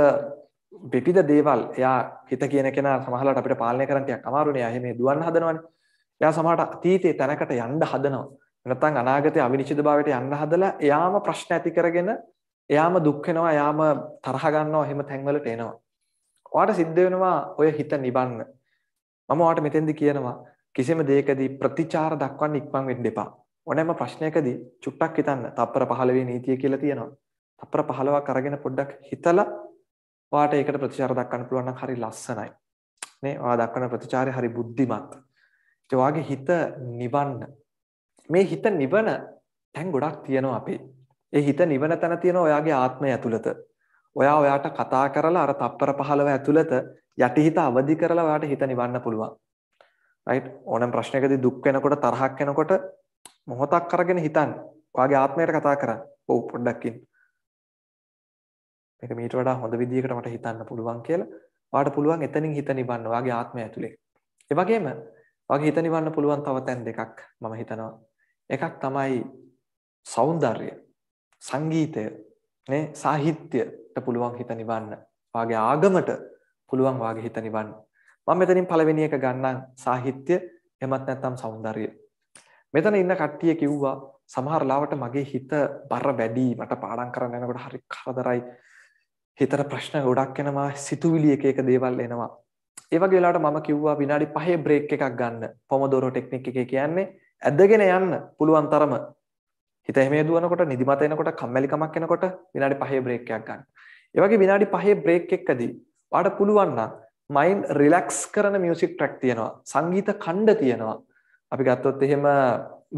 විවිධ දේවල් එයා හිත කියන කෙනා සමහරවිට අපිට පාලනය කරන්න ටිකක් අමාරුනේ. එයා මේ දුවන්න හදනවනේ. එයා සමහරට අතීතයේ තැනකට යන්න හදනවා. නැත්නම් අනාගතයේ අවිනිශ්චිතභාවයට යන්න හදලා එයාම ප්‍රශ්න ඇති කරගෙන එයාම දුක් වෙනවා, එයාම තරහ ගන්නවා, එහෙම තැන්වලට එනවා. ඔයාට සිද්ධ වෙනවා ඔය හිත නිබන්න. මම ඔයාට මෙතෙන්දි කියනවා කිසිම දෙයකදී ප්‍රතිචාර දක්වන්න ඉක්මන් වෙන්න එපා. ඕනෑම ප්‍රශ්නයකදී චුට්ටක් හිතන්න. තප්පර 15 නීතිය කියලා තියෙනවා. තප්පර 15ක් අරගෙන පොඩ්ඩක් හිතලා වාට ඒකට ප්‍රතිචාර දක්වන්න පුළුවන් නම් හරි ලස්සනයි. නේ ඔයා දක්වන ප්‍රතිචාරය හරි බුද්ධිමත්. ඒ වගේ හිත නිවන්න. මේ හිත නිවන තැන් ගොඩක් තියෙනවා අපේ. ඒ හිත නිවන තැන තියෙනවා ඔයාගේ ආත්මය ඇතුළත. ඔයා ඔයාට කතා කරලා අර තප්පර 15 ඇතුළත යටිහිත අවදි කරලා ඔයාට හිත නිවන්න පුළුවන්. රයිට් ඕනම ප්‍රශ්නයකදී දුක් වෙනකොට තරහක් වෙනකොට මොහොතක් අරගෙන හිතන්න. ඔයාගේ ආත්මයට කතා කරන්න. ඔව් පොඩ්ඩක් ඉන්න. මේක මීට වඩා හොඳ විදියකට මට හිතන්න පුළුවන් කියලා ඔයාට පුළුවන් එතනින් හිත නිවන්න ඔයාගේ ආත්මය ඇතුලේ. ඒ වගේම ඔයාගේ හිත නිවන්න පුළුවන් තව තැන් දෙකක් මම හිතනවා. එකක් තමයි సౌందර්යය, සංගීතය, නේ සාහිත්‍යයට පුළුවන් හිත නිවන්න. ඔයාගේ ආගමට පුළුවන් ඔයාගේ හිත නිවන්න. මම මෙතනින් පළවෙනි එක ගන්නම් සාහිත්‍ය එමත් නැත්නම් సౌందර්යය. මෙතන ඉන්න කට්ටිය කිව්වා සමහර ලාවට මගේ හිත බර වැඩි මට පාඩම් කරන්න යනකොට හරි කරදරයි හිතට ප්‍රශ්න ගොඩක් එනවා සිතුවිලි එක එක දේවල් එනවා ඒ වගේ වෙලාවට මම කිව්වා විනාඩි 5 බ්‍රේක් එකක් ගන්න පොමොඩෝරෝ ටෙක්නික් එකේ කියන්නේ ඇදගෙන යන්න පුළුවන් තරම හිත එහෙම දුවනකොට නිදිමත එනකොට කම්මැලිකමක් එනකොට විනාඩි 5 බ්‍රේක් එකක් ගන්න. ඒ වගේ විනාඩි 5 බ්‍රේක් එකකදී ඔයාලට පුළුවන් නම් මයින්ඩ් රිලැක්ස් කරන මියුසික් ට්‍රැක් තියෙනවා. සංගීත ඛණ්ඩ තියෙනවා. අපි ගත්තොත් එහෙම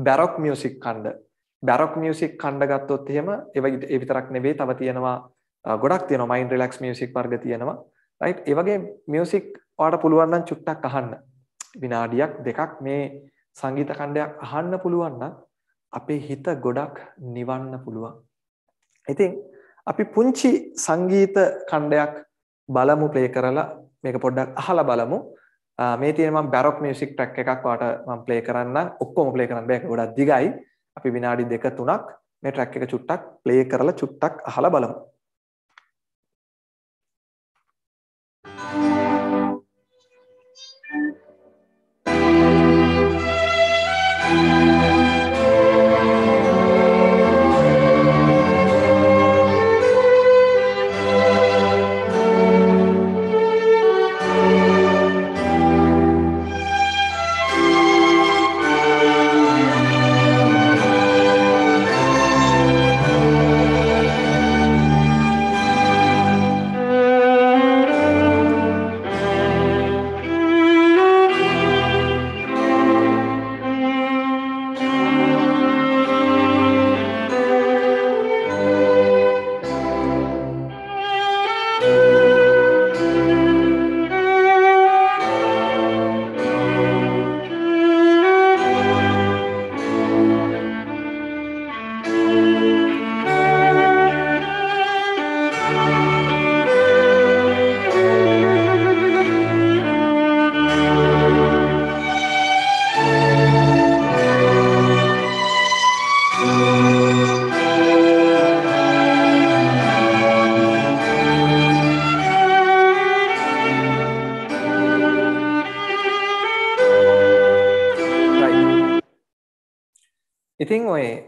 බැරොක් මියුසික් ඛණ්ඩ. බැරොක් මියුසික් ඛණ්ඩ ගත්තොත් එහෙම ඒ විතරක් නෙවෙයි තව තියෙනවා ගොඩක් තියෙන මයින් රිලක්ස් මියසික් වර්ග තියෙනවා රයි් ඒවගේ මියසික් වාට පුළුවන්න්න චුට්ටක් අහන්න විනාඩියක් දෙකක් මේ සංගීත කණ්ඩයක් අහන්න පුළුවන්න අපේ හිත ගොඩක් නිවන්න පුළුවන් ඉතින් අපි පුංචි සංගීත කණ්ඩයක් බලමු ප්ලේ කරලා මේක පොඩ්ඩක් අහලා බලමු මේ තියෙන මම බැරොක් මියුසික් ට්‍රැක් එකක් වාට මම ප්ලේ කරන්නම් ඔක්කොම ප්ලේ කරන්න බෑ ගොඩක් දිගයි අපි විනාඩි දෙක තුනක් මේ ට්‍රැක් එක චුට්ටක් ප්ලේ කරලා චුට්ටක් අහලා බලමු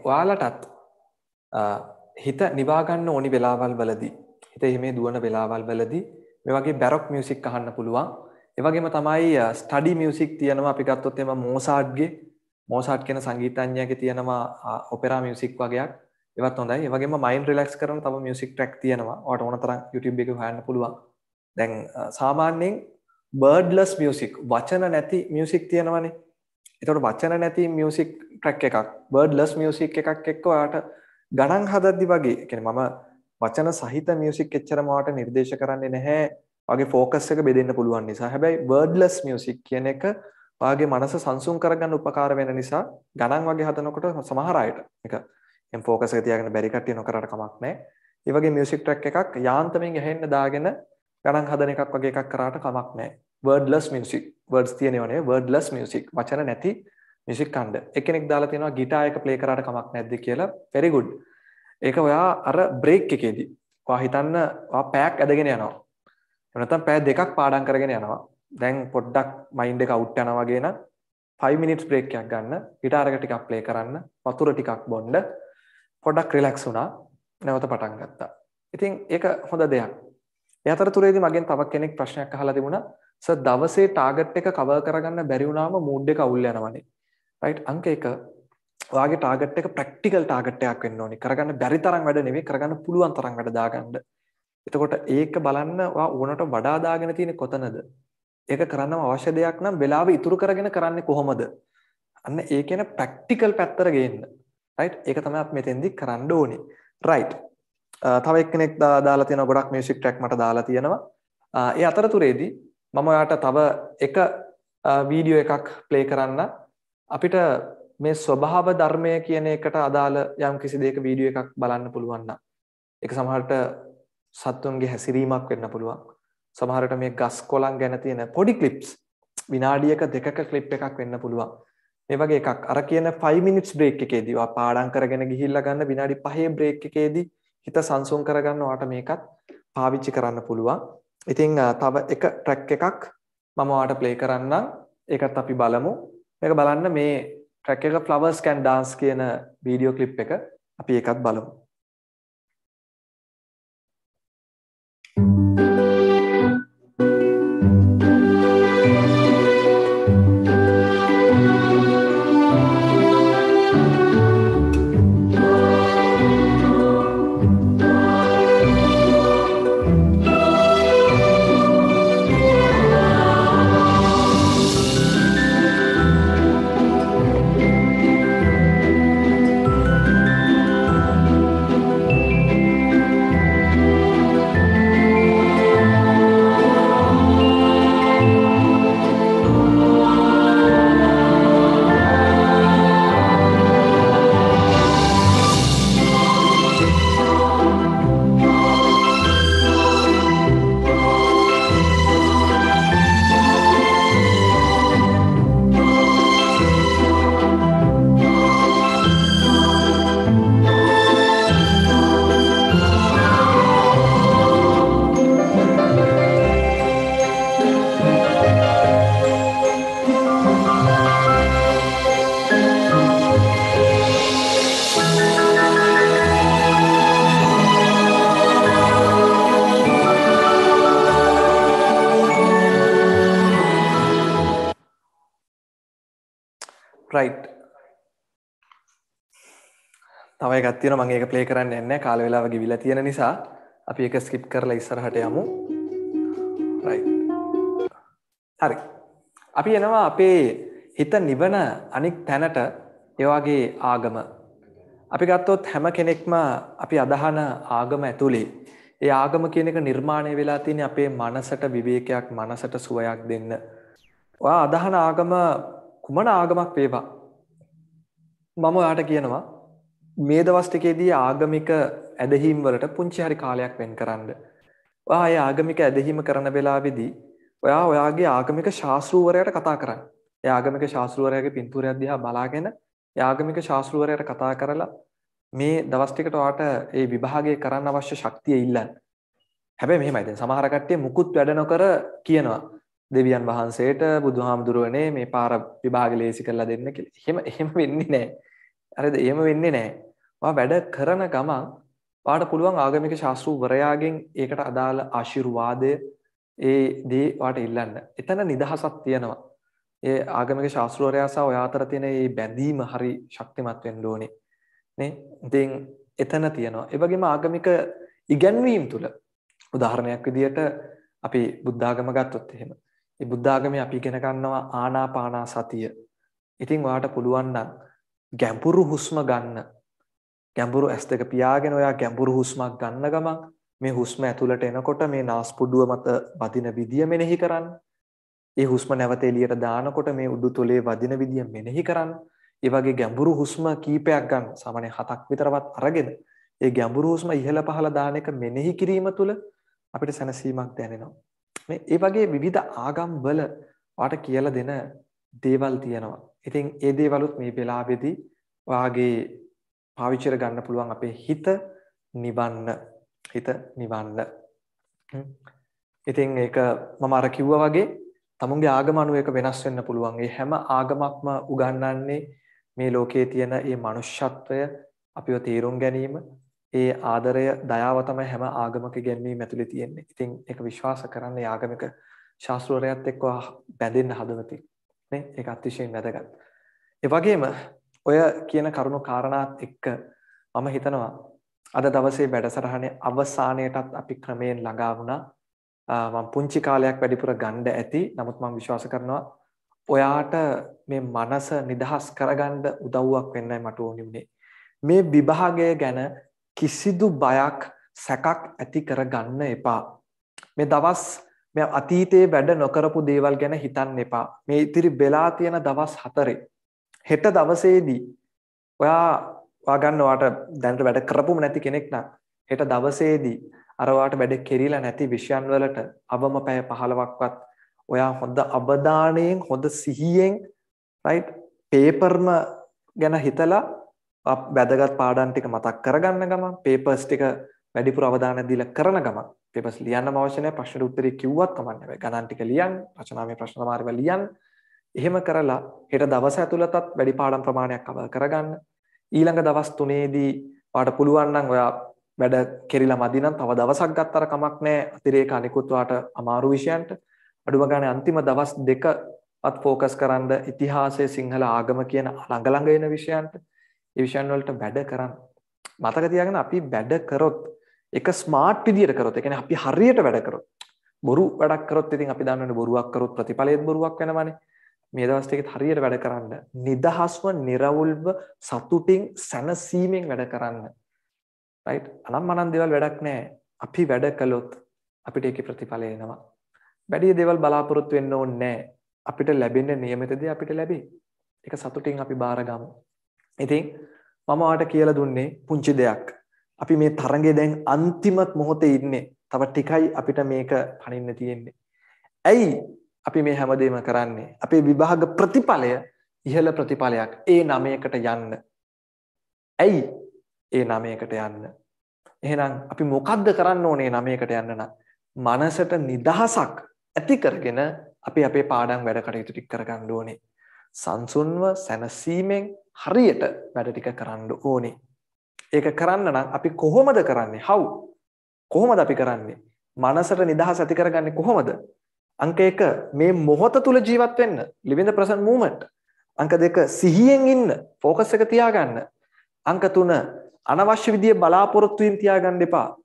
ඔයාලටත් හිත නිවාගන්න ඕනි වෙලාවල් වලදී හිත එහෙමේ දුවන වෙලාවල් වලදී මේ වගේ බැරොක් මියසික් අහන්න පුළුවන් එවගේම තමයි ස්ටඩි මියසික් තියෙනවා අපි ගත්තොත් එම මෝසාඩ්ගේ මෝසාට් කියන සංගීතඥයාගේ තියෙනවා ඔපෙරා මියසික් වගේයක් ඒවත් හොඳයි. ඒ වගේම මයින්ඩ් රිලැක්ස් කරන තව මියුසික් ට්‍රැක් තියෙනවා. ඔයාලට ඕන තරම් YouTube එකේ හොයන්න පුළුවන්. දැන් සාමාන්‍යයෙන් wordless music වචන නැති music තියෙනවානේ. ඒතකොට වචන නැති music ට්‍රැක් එකක් බර්ඩ්ලස් මියසික් එකක් එක්ක ඔයාට ගණන් හදද්දි වගේ එකන මම වචන සහිත මියසික් එච්චරමවාට නිර්දේශ කරන්නේ නැහැ වගේ ෆෝකස් එක බෙදන්න පුළුවන් නිසා හැබැයි බර්ඩ්ලස් මියසික් කියන එක වගේ මනස සංසුම් කරගන්න උපකාර වෙන නිසා ගණන් වගේ හදනකොට සමහරයට එක එම් ෆෝකස් එක තියාගෙන බැරි කට්ටිය නොකරට කමක් නැහැ ඒ වගේ මියසික් ට්‍රැක් එකක් යාන්තමින් ඇහෙන්න දාගෙන ගණන් හදන එකක් වගේ එකක් කරාට කමක් නැහැ බර්ඩ්ලස් මියසික් වර්ඩ්ස් තියෙනවනේ වර්ඩ්ලස් මියසික් වචන නැති මියුසික් කණ්ඩ එකෙනෙක් දාලා තියෙනවා ගිටාර් එක ප්ලේ කරාට කමක් නැද්ද කියලා very good ඒක ඔයා අර බ්‍රේක් එකේදී ඔයා හිතන්න ඔයා පැයක් ඇදගෙන යනවා එහෙම නැත්නම් පැය දෙකක් පාඩම් කරගෙන යනවා දැන් පොඩ්ඩක් මයින්ඩ් එක අවුට් යනවා වගේ නම් 5 minutes break එකක් ගන්න ගිටාර් එක ටිකක් ප්ලේ කරන්න වතුර ටිකක් බොන්න පොඩ්ඩක් රිලැක්ස් වුණා නැවත පටන් ගත්තා ඉතින් ඒක හොඳ දෙයක් ඒ අතරතුරේදී මගෙන් තව කෙනෙක් ප්‍රශ්නයක් අහලා තිබුණා සර් දවසේ ටාගට් එක කවර් කරගන්න බැරි වුණාම මූඩ් එක අවුල් යනවනේ රයිට් අංක එක ඔයාගේ ටාගට් එක ප්‍රැක්ටිකල් ටාගට් එකක් වෙන්න ඕනේ කරගන්න බැරි තරම් වැඩ නෙවෙයි කරගන්න පුළුවන් තරම් වැඩ දාගන්න එතකොට ඒක බලන්න ඔයා ඕනට වඩා දාගෙන තියෙන්නේ කොතනද ඒක කරන්නම අවශ්‍ය දෙයක් නම් වෙලාව ඉතුරු කරගෙන කරන්නේ කොහොමද අන්න ඒ කියන ප්‍රැක්ටිකල් පැත්තර ගේන්න රයිට් ඒක තමයි අපි මෙතෙන්දි කරන්න ඕනේ රයිට් තව එක්කෙනෙක් දාලා තියෙන ගොඩක් මියුසික් ට්‍රැක් මට දාලා තියෙනවා ඒ අතරතුරේදී මම ඔයාට තව එක වීඩියෝ එකක් ප්ලේ කරන්න අපිට මේ ස්වභාව ධර්මය කියන එකට අදාළ යම් කිසි දෙයක වීඩියෝ එකක් බලන්න පුළුවන් නම් ඒක සමහරට සත්තුන්ගේ හැසිරීමක් වෙන්න පුළුවන්. සමහරට මේ ගස් කොළන් ගැන තියෙන පොඩි ක්ලිප්ස් විනාඩියක දෙකක ක්ලිප් එකක් වෙන්න පුළුවන්. මේ වගේ එකක් අර කියන 5 minutes break එකේදී ඔයා පාඩම් කරගෙන ගිහිල්ලා ගන්න විනාඩි 5 break එකේදී හිත සංසුන් කරගන්න ඔයාට මේකත් පාවිච්චි කරන්න පුළුවන්. ඉතින් තව එක track එකක් මම ඔයාට play කරන්නම්. ඒකත් අපි බලමු. මේක බලන්න මේ ට්‍රැක් එක flowers can dance කියන වීඩියෝ ක්ලිප් එක අපි ඒකත් බලමු තවයි ගත්තියන මගේ එක ප්ලේ කරන්න එන්න කාල වෙලාව ගිවිලා තියෙන නිසා අපි එක ස්කිප් කරලා ඉස්සරහට යමු හරි අපි එනවා අපේ හිත නිවන අනික් තැනට ඒවාගේ ආගම අපි ගත්තොත් හැම කෙනෙක්ම අපි අදහන ආගම ඇතුළේ ඒ ආගම කියන එක නිර්මාණය වෙලා තියෙන අපේ මනසට විවේකයක් මනසට සුවයක් දෙන්න ඔයා අදහන ආගම කුමන ආගමක් වේවා මම ඔයාට කියනවා මේ දවස් ටිකේදී ආගමික ඇදහිම් වලට පුංචි හරි කාලයක් වෙන් කරන්න. ඔයා ඒ ආගමික ඇදහිම කරන වෙලාවේදී ඔයා ඔයාගේ ආගමික ශාස්ත්‍රූවරයාට කතා කරන්න. ඒ ආගමික ශාස්ත්‍රූවරයාගේ පින්තූරයක් දිහා බලාගෙන ඒ ආගමික ශාස්ත්‍රූවරයාට කතා කරලා මේ දවස් ටිකට ඔයාට ඒ විභාගය කරන්න අවශ්‍ය ශක්තිය ඉල්ලන්න. හැබැයි මෙහෙමයි දැන් සමහර කට්ටිය මුකුත් වැඩ නොකර කියනවා දෙවියන් වහන්සේට බුදුහාමුදුරුවනේ මේ පාර විභාග ලේසි කරලා දෙන්න කියලා. එහෙම එහෙම වෙන්නේ නැහැ. හරිද? එහෙම වෙන්නේ නැහැ. ඔයා වැඩ කරන ගමන් ඔයාට පුළුවන් ආගමික ශාස්ත්‍රූවරයාගෙන් ඒකට අදාළ ආශිර්වාදය ඒ දේ ඔයාට ඉල්ලන්න. එතන නිදහසක් තියෙනවා. ඒ ආගමික ශාස්ත්‍රූවරයා සහ ඔයා අතර තියෙන මේ බැඳීම හරි ශක්තිමත් වෙන්න ඕනේ. නේ? ඉතින් එතන තියෙනවා. ඒ වගේම ආගමික ඉගැන්වීම් තුළ උදාහරණයක් විදිහට අපි බුද්ධාගම ගත්තොත් එහෙම. ඒ බුද්ධාගමේ අපි ඉගෙන ගන්නවා ආනාපානා සතිය. ඉතින් ඔයාට පුළුවන් නම් ගැඹුරු හුස්ම ගන්න ගැඹුරු ඇස් දෙක පියාගෙන ඔයා ගැඹුරු හුස්මක් ගන්න ගමන් මේ හුස්ම ඇතුළට එනකොට මේ නාස්පුඩුව මත වදින විදිය මෙනෙහි කරන්න. ඒ හුස්ම නැවත එළියට දානකොට මේ උඩු තොලේ වදින විදිය මෙනෙහි කරන්න. ඒ වගේ ගැඹුරු හුස්ම කීපයක් ගන්න. සාමාන්‍ය හතක් විතරවත් අරගෙන ඒ ගැඹුරු හුස්ම ඉහළ පහළ දාන එක මෙනෙහි කිරීම තුළ අපිට සැනසීමක් දැනෙනවා. මේ ඒ වගේ විවිධ ආගම් වල වාට කියලා දෙන දේවල් තියෙනවා. ඉතින් ඒ දේවලුත් මේ වෙලාවේදී වාගේ පාවිච්චිර ගන්න පුළුවන් අපේ හිත නිවන්න. හිත නිවන්න. ඉතින් ඒක මම අර කිව්වා වගේ තමුන්ගේ ආගම අනුව ඒක වෙනස් වෙන්න පුළුවන්. ඒ හැම ආගමක්ම උගන්වන්නේ මේ ලෝකයේ තියෙන මේ මනුෂ්‍යත්වය අපිව තේරුම් ගැනීම, ඒ ආදරය, දයාව තමයි හැම ආගමක ඉගැන්වීම ඇතුලේ තියෙන්නේ. ඉතින් ඒක විශ්වාස කරන්න ආගමික ශාස්ත්‍රවරයත් එක්ක බැඳෙන්න හදවතින්. නේ ඒක අතිශයින් වැදගත්. ඒ වගේම ඔය කියන කරුණු කාරණාත් එක්ක මම හිතනවා අද දවසේ වැඩසටහනේ අවසානයටත් අපි ක්‍රමයෙන් ළඟා වුණා. මම පුංචි කාලයක් වැඩිපුර ගණ්ඩ ඇති. නමුත් මම විශ්වාස කරනවා ඔයාට මේ මනස නිදහස් කරගන්න උදව්වක් වෙන්නයි මට ඕනි වුණේ. මේ විභාගය ගැන කිසිදු බයක් සැකක් ඇති කරගන්න එපා. මේ දවස් මේ අතීතයේ වැඩ නොකරපු දේවල් ගැන හිතන්න එපා. මේ ඉතිරි වෙලා තියෙන දවස් හතරේ හෙට දවසේදී ඔයා ඔයා ගන්න ඔයාට දැනට වැඩ කරපුම නැති කෙනෙක් නම් හෙට දවසේදී අර ඔයාට වැඩ කෙරිලා නැති විෂයන් වලට අවම පැය 15ක්වත් ඔයා හොඳ අවධානයෙන් හොඳ සිහියෙන් රයිට් පේපර්ම ගැන හිතලා වැදගත් පාඩම් ටික මතක් කරගන්න ගමන් පේපර්ස් ටික වැඩිපුර අවධානය දීලා කරන ගමන් පේපර්ස් ලියන්නම අවශ්‍ය නැහැ ප්‍රශ්නෙට උත්තරේ කිව්වත් කමක් නැහැ. ගණන් ටික ලියන්, රචනාවේ ප්‍රශ්න මාර්ග ලියන්. එහෙම කරලා හෙට දවස ඇතුළතත් වැඩි පාඩම් ප්‍රමාණයක් කවර් කරගන්න. ඊළඟ දවස් 3ේදී ඔයාට පුළුවන් නම් ඔයා වැඩ කෙරිලා මදි නම් තව දවසක් ගත්තර කමක් නැහැ. අතිරේක අනිකුත් ඔයාට අමාරු විෂයන්ට අඩුම ගානේ අන්තිම දවස් දෙක අත් ફોકસ කරන්ද ඉතිහාසය සිංහල ආගම කියන ළඟ ළඟ එන විෂයන්ට ඒ විෂයන් වලට වැඩ කරන් මතක තියාගන්න අපි වැඩ කරොත් එක ස්මාර්ට් විදියට කරොත් ඒ කියන්නේ අපි හරියට වැඩ කරොත් බොරු වැඩක් කරොත් ඉතින් අපි දන්නවනේ බොරුවක් කරොත් ප්‍රතිඵලයේත් බොරුවක් වෙනවනේ මේ දවස් ටිකෙත් හරියට වැඩ කරන්න නිදහස්ව निराවුල්ව සතුටින් සැනසීමෙන් වැඩ කරන්න රයිට් අනම්මනන් දේවල් වැඩක් නැහැ අපි වැඩ කළොත් අපිට ඒකේ ප්‍රතිඵල එනවා වැඩි දේවල් බලාපොරොත්තු වෙන්න ඕනේ නැහැ අපිට ලැබෙන්නේ નિયમિત දේ අපිට ලැබේ ඒක සතුටින් අපි බාරගමු ඉතින් මම ඔයාලට කියලා දුන්නේ පුංචි දෙයක් අපි මේ තරඟේ දැන් අන්තිමත් මොහොතේ ඉන්නේ. තව ටිකයි අපිට මේක පණින්න තියෙන්නේ. ඇයි අපි මේ හැමදේම කරන්නේ? අපේ විභාග ප්‍රතිඵලය ඉහළ ප්‍රතිඵලයක්. ඒ නමයකට යන්න. ඇයි ඒ නමයකට යන්න? එහෙනම් අපි මොකද්ද කරන්න ඕනේ නමයකට යන්න නම්? මනසට නිදහසක් ඇති කරගෙන අපි අපේ පාඩම් වැඩ කටයුතු ටික කරගන්න ඕනේ. සංසුන්ව සැනසීමෙන් හරියට වැඩ ටික කරන්න ඕනේ. ඒක කරන්න නම් අපි කොහොමද කරන්නේ? how? කොහොමද අපි කරන්නේ? මනසට නිදහස ඇති කරගන්නේ කොහොමද? අංක 1 මේ මොහොත තුල ජීවත් වෙන්න, live in the present moment. අංක 2 සිහියෙන් ඉන්න, focus එක තියාගන්න. අංක 3 අනවශ්‍ය විදිය බලාපොරොත්තු වීම තියාගන්න එපා.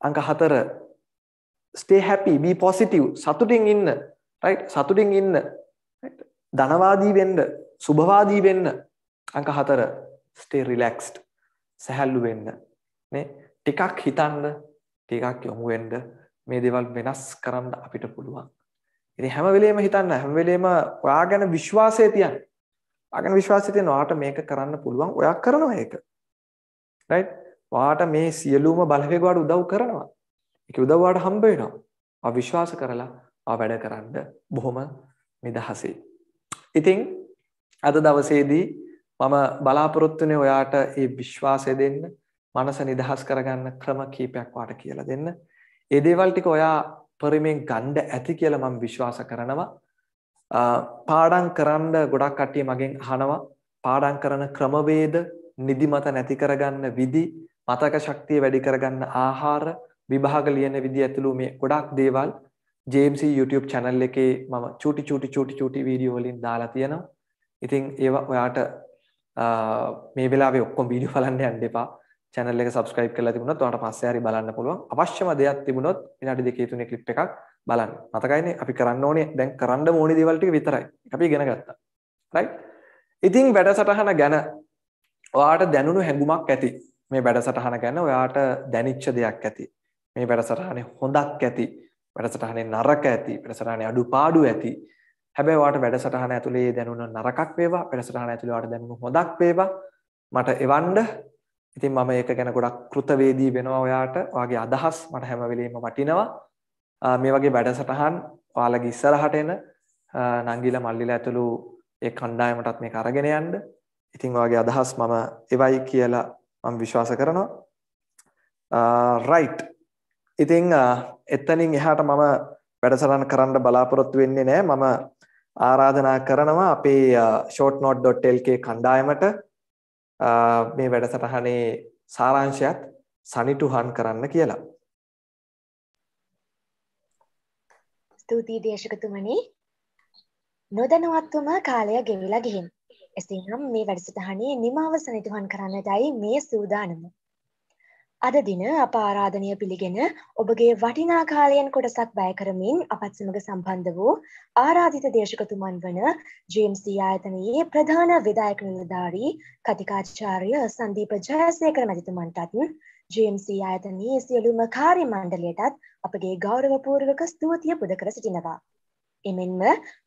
අංක 4 stay happy, be positive. සතුටින් ඉන්න. right? සතුටින් ඉන්න. right? ධනවාදී වෙන්න, සුභවාදී වෙන්න. අංක 4 stay relaxed. සැහැල්ලු වෙන්න නේ ටිකක් හිතන්න ටිකක් යොමු වෙන්න මේ දේවල් වෙනස් කරන්න අපිට පුළුවන් ඉතින් හැම වෙලෙම හිතන්න හැම වෙලෙම ඔයා ගැන විශ්වාසය තියන්න ඔයා ගැන විශ්වාසය තියන ඔයාට මේක කරන්න පුළුවන් ඔයා කරනවා ඒක රයිට් ඔයාට මේ සියලුම බලවේග ඔයාට උදව් කරනවා ඒක උදව් ඔයාට හම්බ වෙනවා ඔයා විශ්වාස කරලා ඔයා වැඩ කරන්න බොහොම නිදහසේ ඉතින් අද දවසේදී මම බලාපොරොත්තුනේ ඔයාට මේ විශ්වාසය දෙන්න, මනස නිදහස් කරගන්න ක්‍රම කීපයක් වාට කියලා දෙන්න. ඒ දේවල් ටික ඔයා පරිමෙන් ගන්න ඇති කියලා මම විශ්වාස කරනවා. පාඩම් කරන්න ගොඩක් කට්ටිය මගෙන් අහනවා. පාඩම් කරන ක්‍රමවේද, නිදිමත නැති කරගන්න විදි, මතක ශක්තිය වැඩි කරගන්න ආහාර, විභාග ලියන විදි ඇතුළු මේ ගොඩක් දේවල් ජේම්ස YouTube channel එකේ මම චූටි චූටි චූටි චූටි වීඩියෝ වලින් දාලා තියෙනවා. ඉතින් ඒවා ඔයාට මේ වෙලාවේ ඔක්කොම වීඩියෝ බලන්න යන්න එපා. channel එක subscribe කරලා තිබුණොත් ඔයාලට පස්සේ හරි බලන්න පුළුවන්. අවශ්‍යම දෙයක් තිබුණොත් විනාඩි දෙකේ තුනේ clip එකක් බලන්න. මතකයිනේ අපි කරන්න ඕනේ දැන් කරන්න ඕනේ දේවල් ටික විතරයි. අපි ඉගෙන ගත්තා. right? ඉතින් වැඩසටහන ගැන ඔයාට දැනුණු හැඟුමක් ඇති. මේ වැඩසටහන ගැන ඔයාට දැනිච්ච දෙයක් ඇති. මේ වැඩසටහනේ හොඳක් ඇති. වැඩසටහනේ නරක ඇති. වැඩසටහනේ අඩුපාඩු ඇති. හැබැයි වාට වැඩසටහන ඇතුලේ දැනුණ නරකක් වේවා වැඩසටහන ඇතුලේ වාට දැනුණු හොඳක් වේවා මට එවන්න ඉතින් මම ඒක ගැන ගොඩක් කෘතවේදී වෙනවා ඔයාට ඔයාගේ අදහස් මට හැම වෙලෙම වටිනවා මේ වගේ වැඩසටහන් ඔයාලගේ ඉස්සරහට එන නංගිලා මල්ලිලා ඇතුළු ඒ කණ්ඩායමටත් මේක අරගෙන යන්න ඉතින් ඔයාගේ අදහස් මම එවයි කියලා මම විශ්වාස කරනවා රයිට් ඉතින් එතනින් එහාට මම වැඩසටහන කරන්න බලාපොරොත්තු වෙන්නේ නැහැ මම ආරාධනා කරනවා අපේ shortnote.lk කණ්ඩායමට මේ වැඩසටහනේ සාරාංශයත් සනිටුහන් කරන්න කියලා. ස්තුතියි දේශකතුමනි. නොදැනුවත්වම කාලය ගෙවිලා ගිහින්. එසේනම් මේ වැඩසටහනේ නිමාව සනිටුහන් කරන්නටයි මේ සූදානම. අද දින අප ආරාධනය පිළිගෙන ඔබගේ වටිනා කාලයෙන් කොටසක් බෑ කරමින් අපත් සමග සම්බන්ධ වූ ආරාධිත දේශකතුමන් වන ජේම්සී ආයතනයේ ප්‍රධාන විදායක නිලධාරී කතිකාචාර්ය සන්දීප ජයසේකර මැතිතුමන්ටත් ජේම්සී ආයතනයේ සියලුම කාර්ය මණ්ඩලයටත් අපගේ ගෞරවපූර්වක ස්තුතිය පුද කර සිටිනවා. එමෙන්ම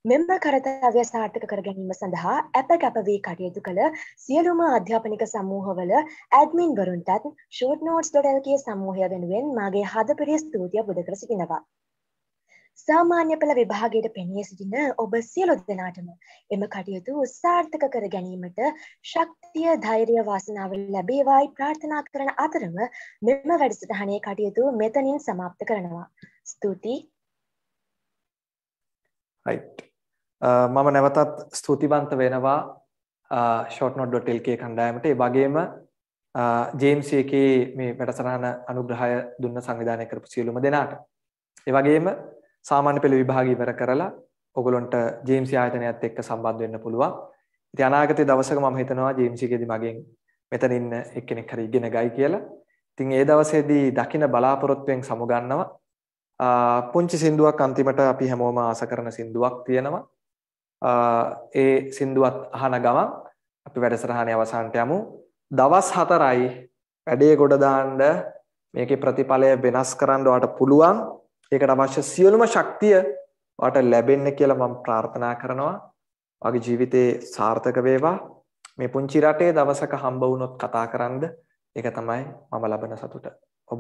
මෙම කරතව්‍ය සාර්ථක කර ගැනීම සඳහා ඇප කැපවී කටයුතු කළ සියලුම අධ්‍යාපනික සමූහවල ඇඩමින් වරුන්ටත් ෂෝට් නෝට්ස් ඩොටල් කිය සමූහය වෙනුවෙන් මගේ හදපිරි ස්තුතිය බුද කර සිටිනවා. සාමාන්‍ය පෙළ විභාගයට පෙනී සිටින ඔබ සියලු දෙනාටම එම කටයුතු සාර්ථක කර ගැනීමට ශක්තිය ධෛර්ය වාසනාව ලැබේවායි ප්‍රාර්ථනා කරන අතරම මෙම වැඩසටහනේ කටයුතු මෙතනින් සමාප්ත කරනවා. ස්තුතියි රයිට් uh, මම නැවතත් ස්තුතිවන්ත වෙනවා uh, shortnode.lk කණ්ඩායමට ඒ වගේම ජේම්ස් uh, එකේ මේ වැඩසටහන අනුග්‍රහය දුන්න සංවිධානය කරපු සියලුම දෙනාට. ඒ වගේම සාමාන්‍ය පෙළ විභාග ඉවර කරලා ඔගලොන්ට ජේම්සි ආයතනයත් එක්ක සම්බන්ධ වෙන්න පුළුවන්. ඉතින් අනාගත දවසක මම හිතනවා ජේම්සිගෙදි මගෙන් මෙතන ඉන්න එක්කෙනෙක් හරි ඉගෙන ගයි කියලා. ඉතින් ඒ දවසේදී දකින බලාපොරොත්තුෙන් සමුගන්නවා. පුංචි සින්දුවක් අන්තිමට අපි හැමෝම ආස කරන සින්දුවක් තියෙනවා ඒ සින්දුවත් අහන ගමන් අපි වැඩසටහන අවසන්ට යමු දවස් හතරයි වැඩේ ගොඩ දාන්න මේක ප්‍රතිඵලය වෙනස් කරන්න ඔයාට පුළුවන් ඒකට අවශ්‍ය සියලුම ශක්තිය ඔයාට ලැබෙන්න කියලා මම ප්‍රාර්ථනා කරනවා ඔයාගේ ජීවිතේ සාර්ථක වේවා මේ පුංචි රටේ දවසක හම්බ වුණොත් කතා කරන්න ඒක තමයි මම ලබන සතුට ඔබ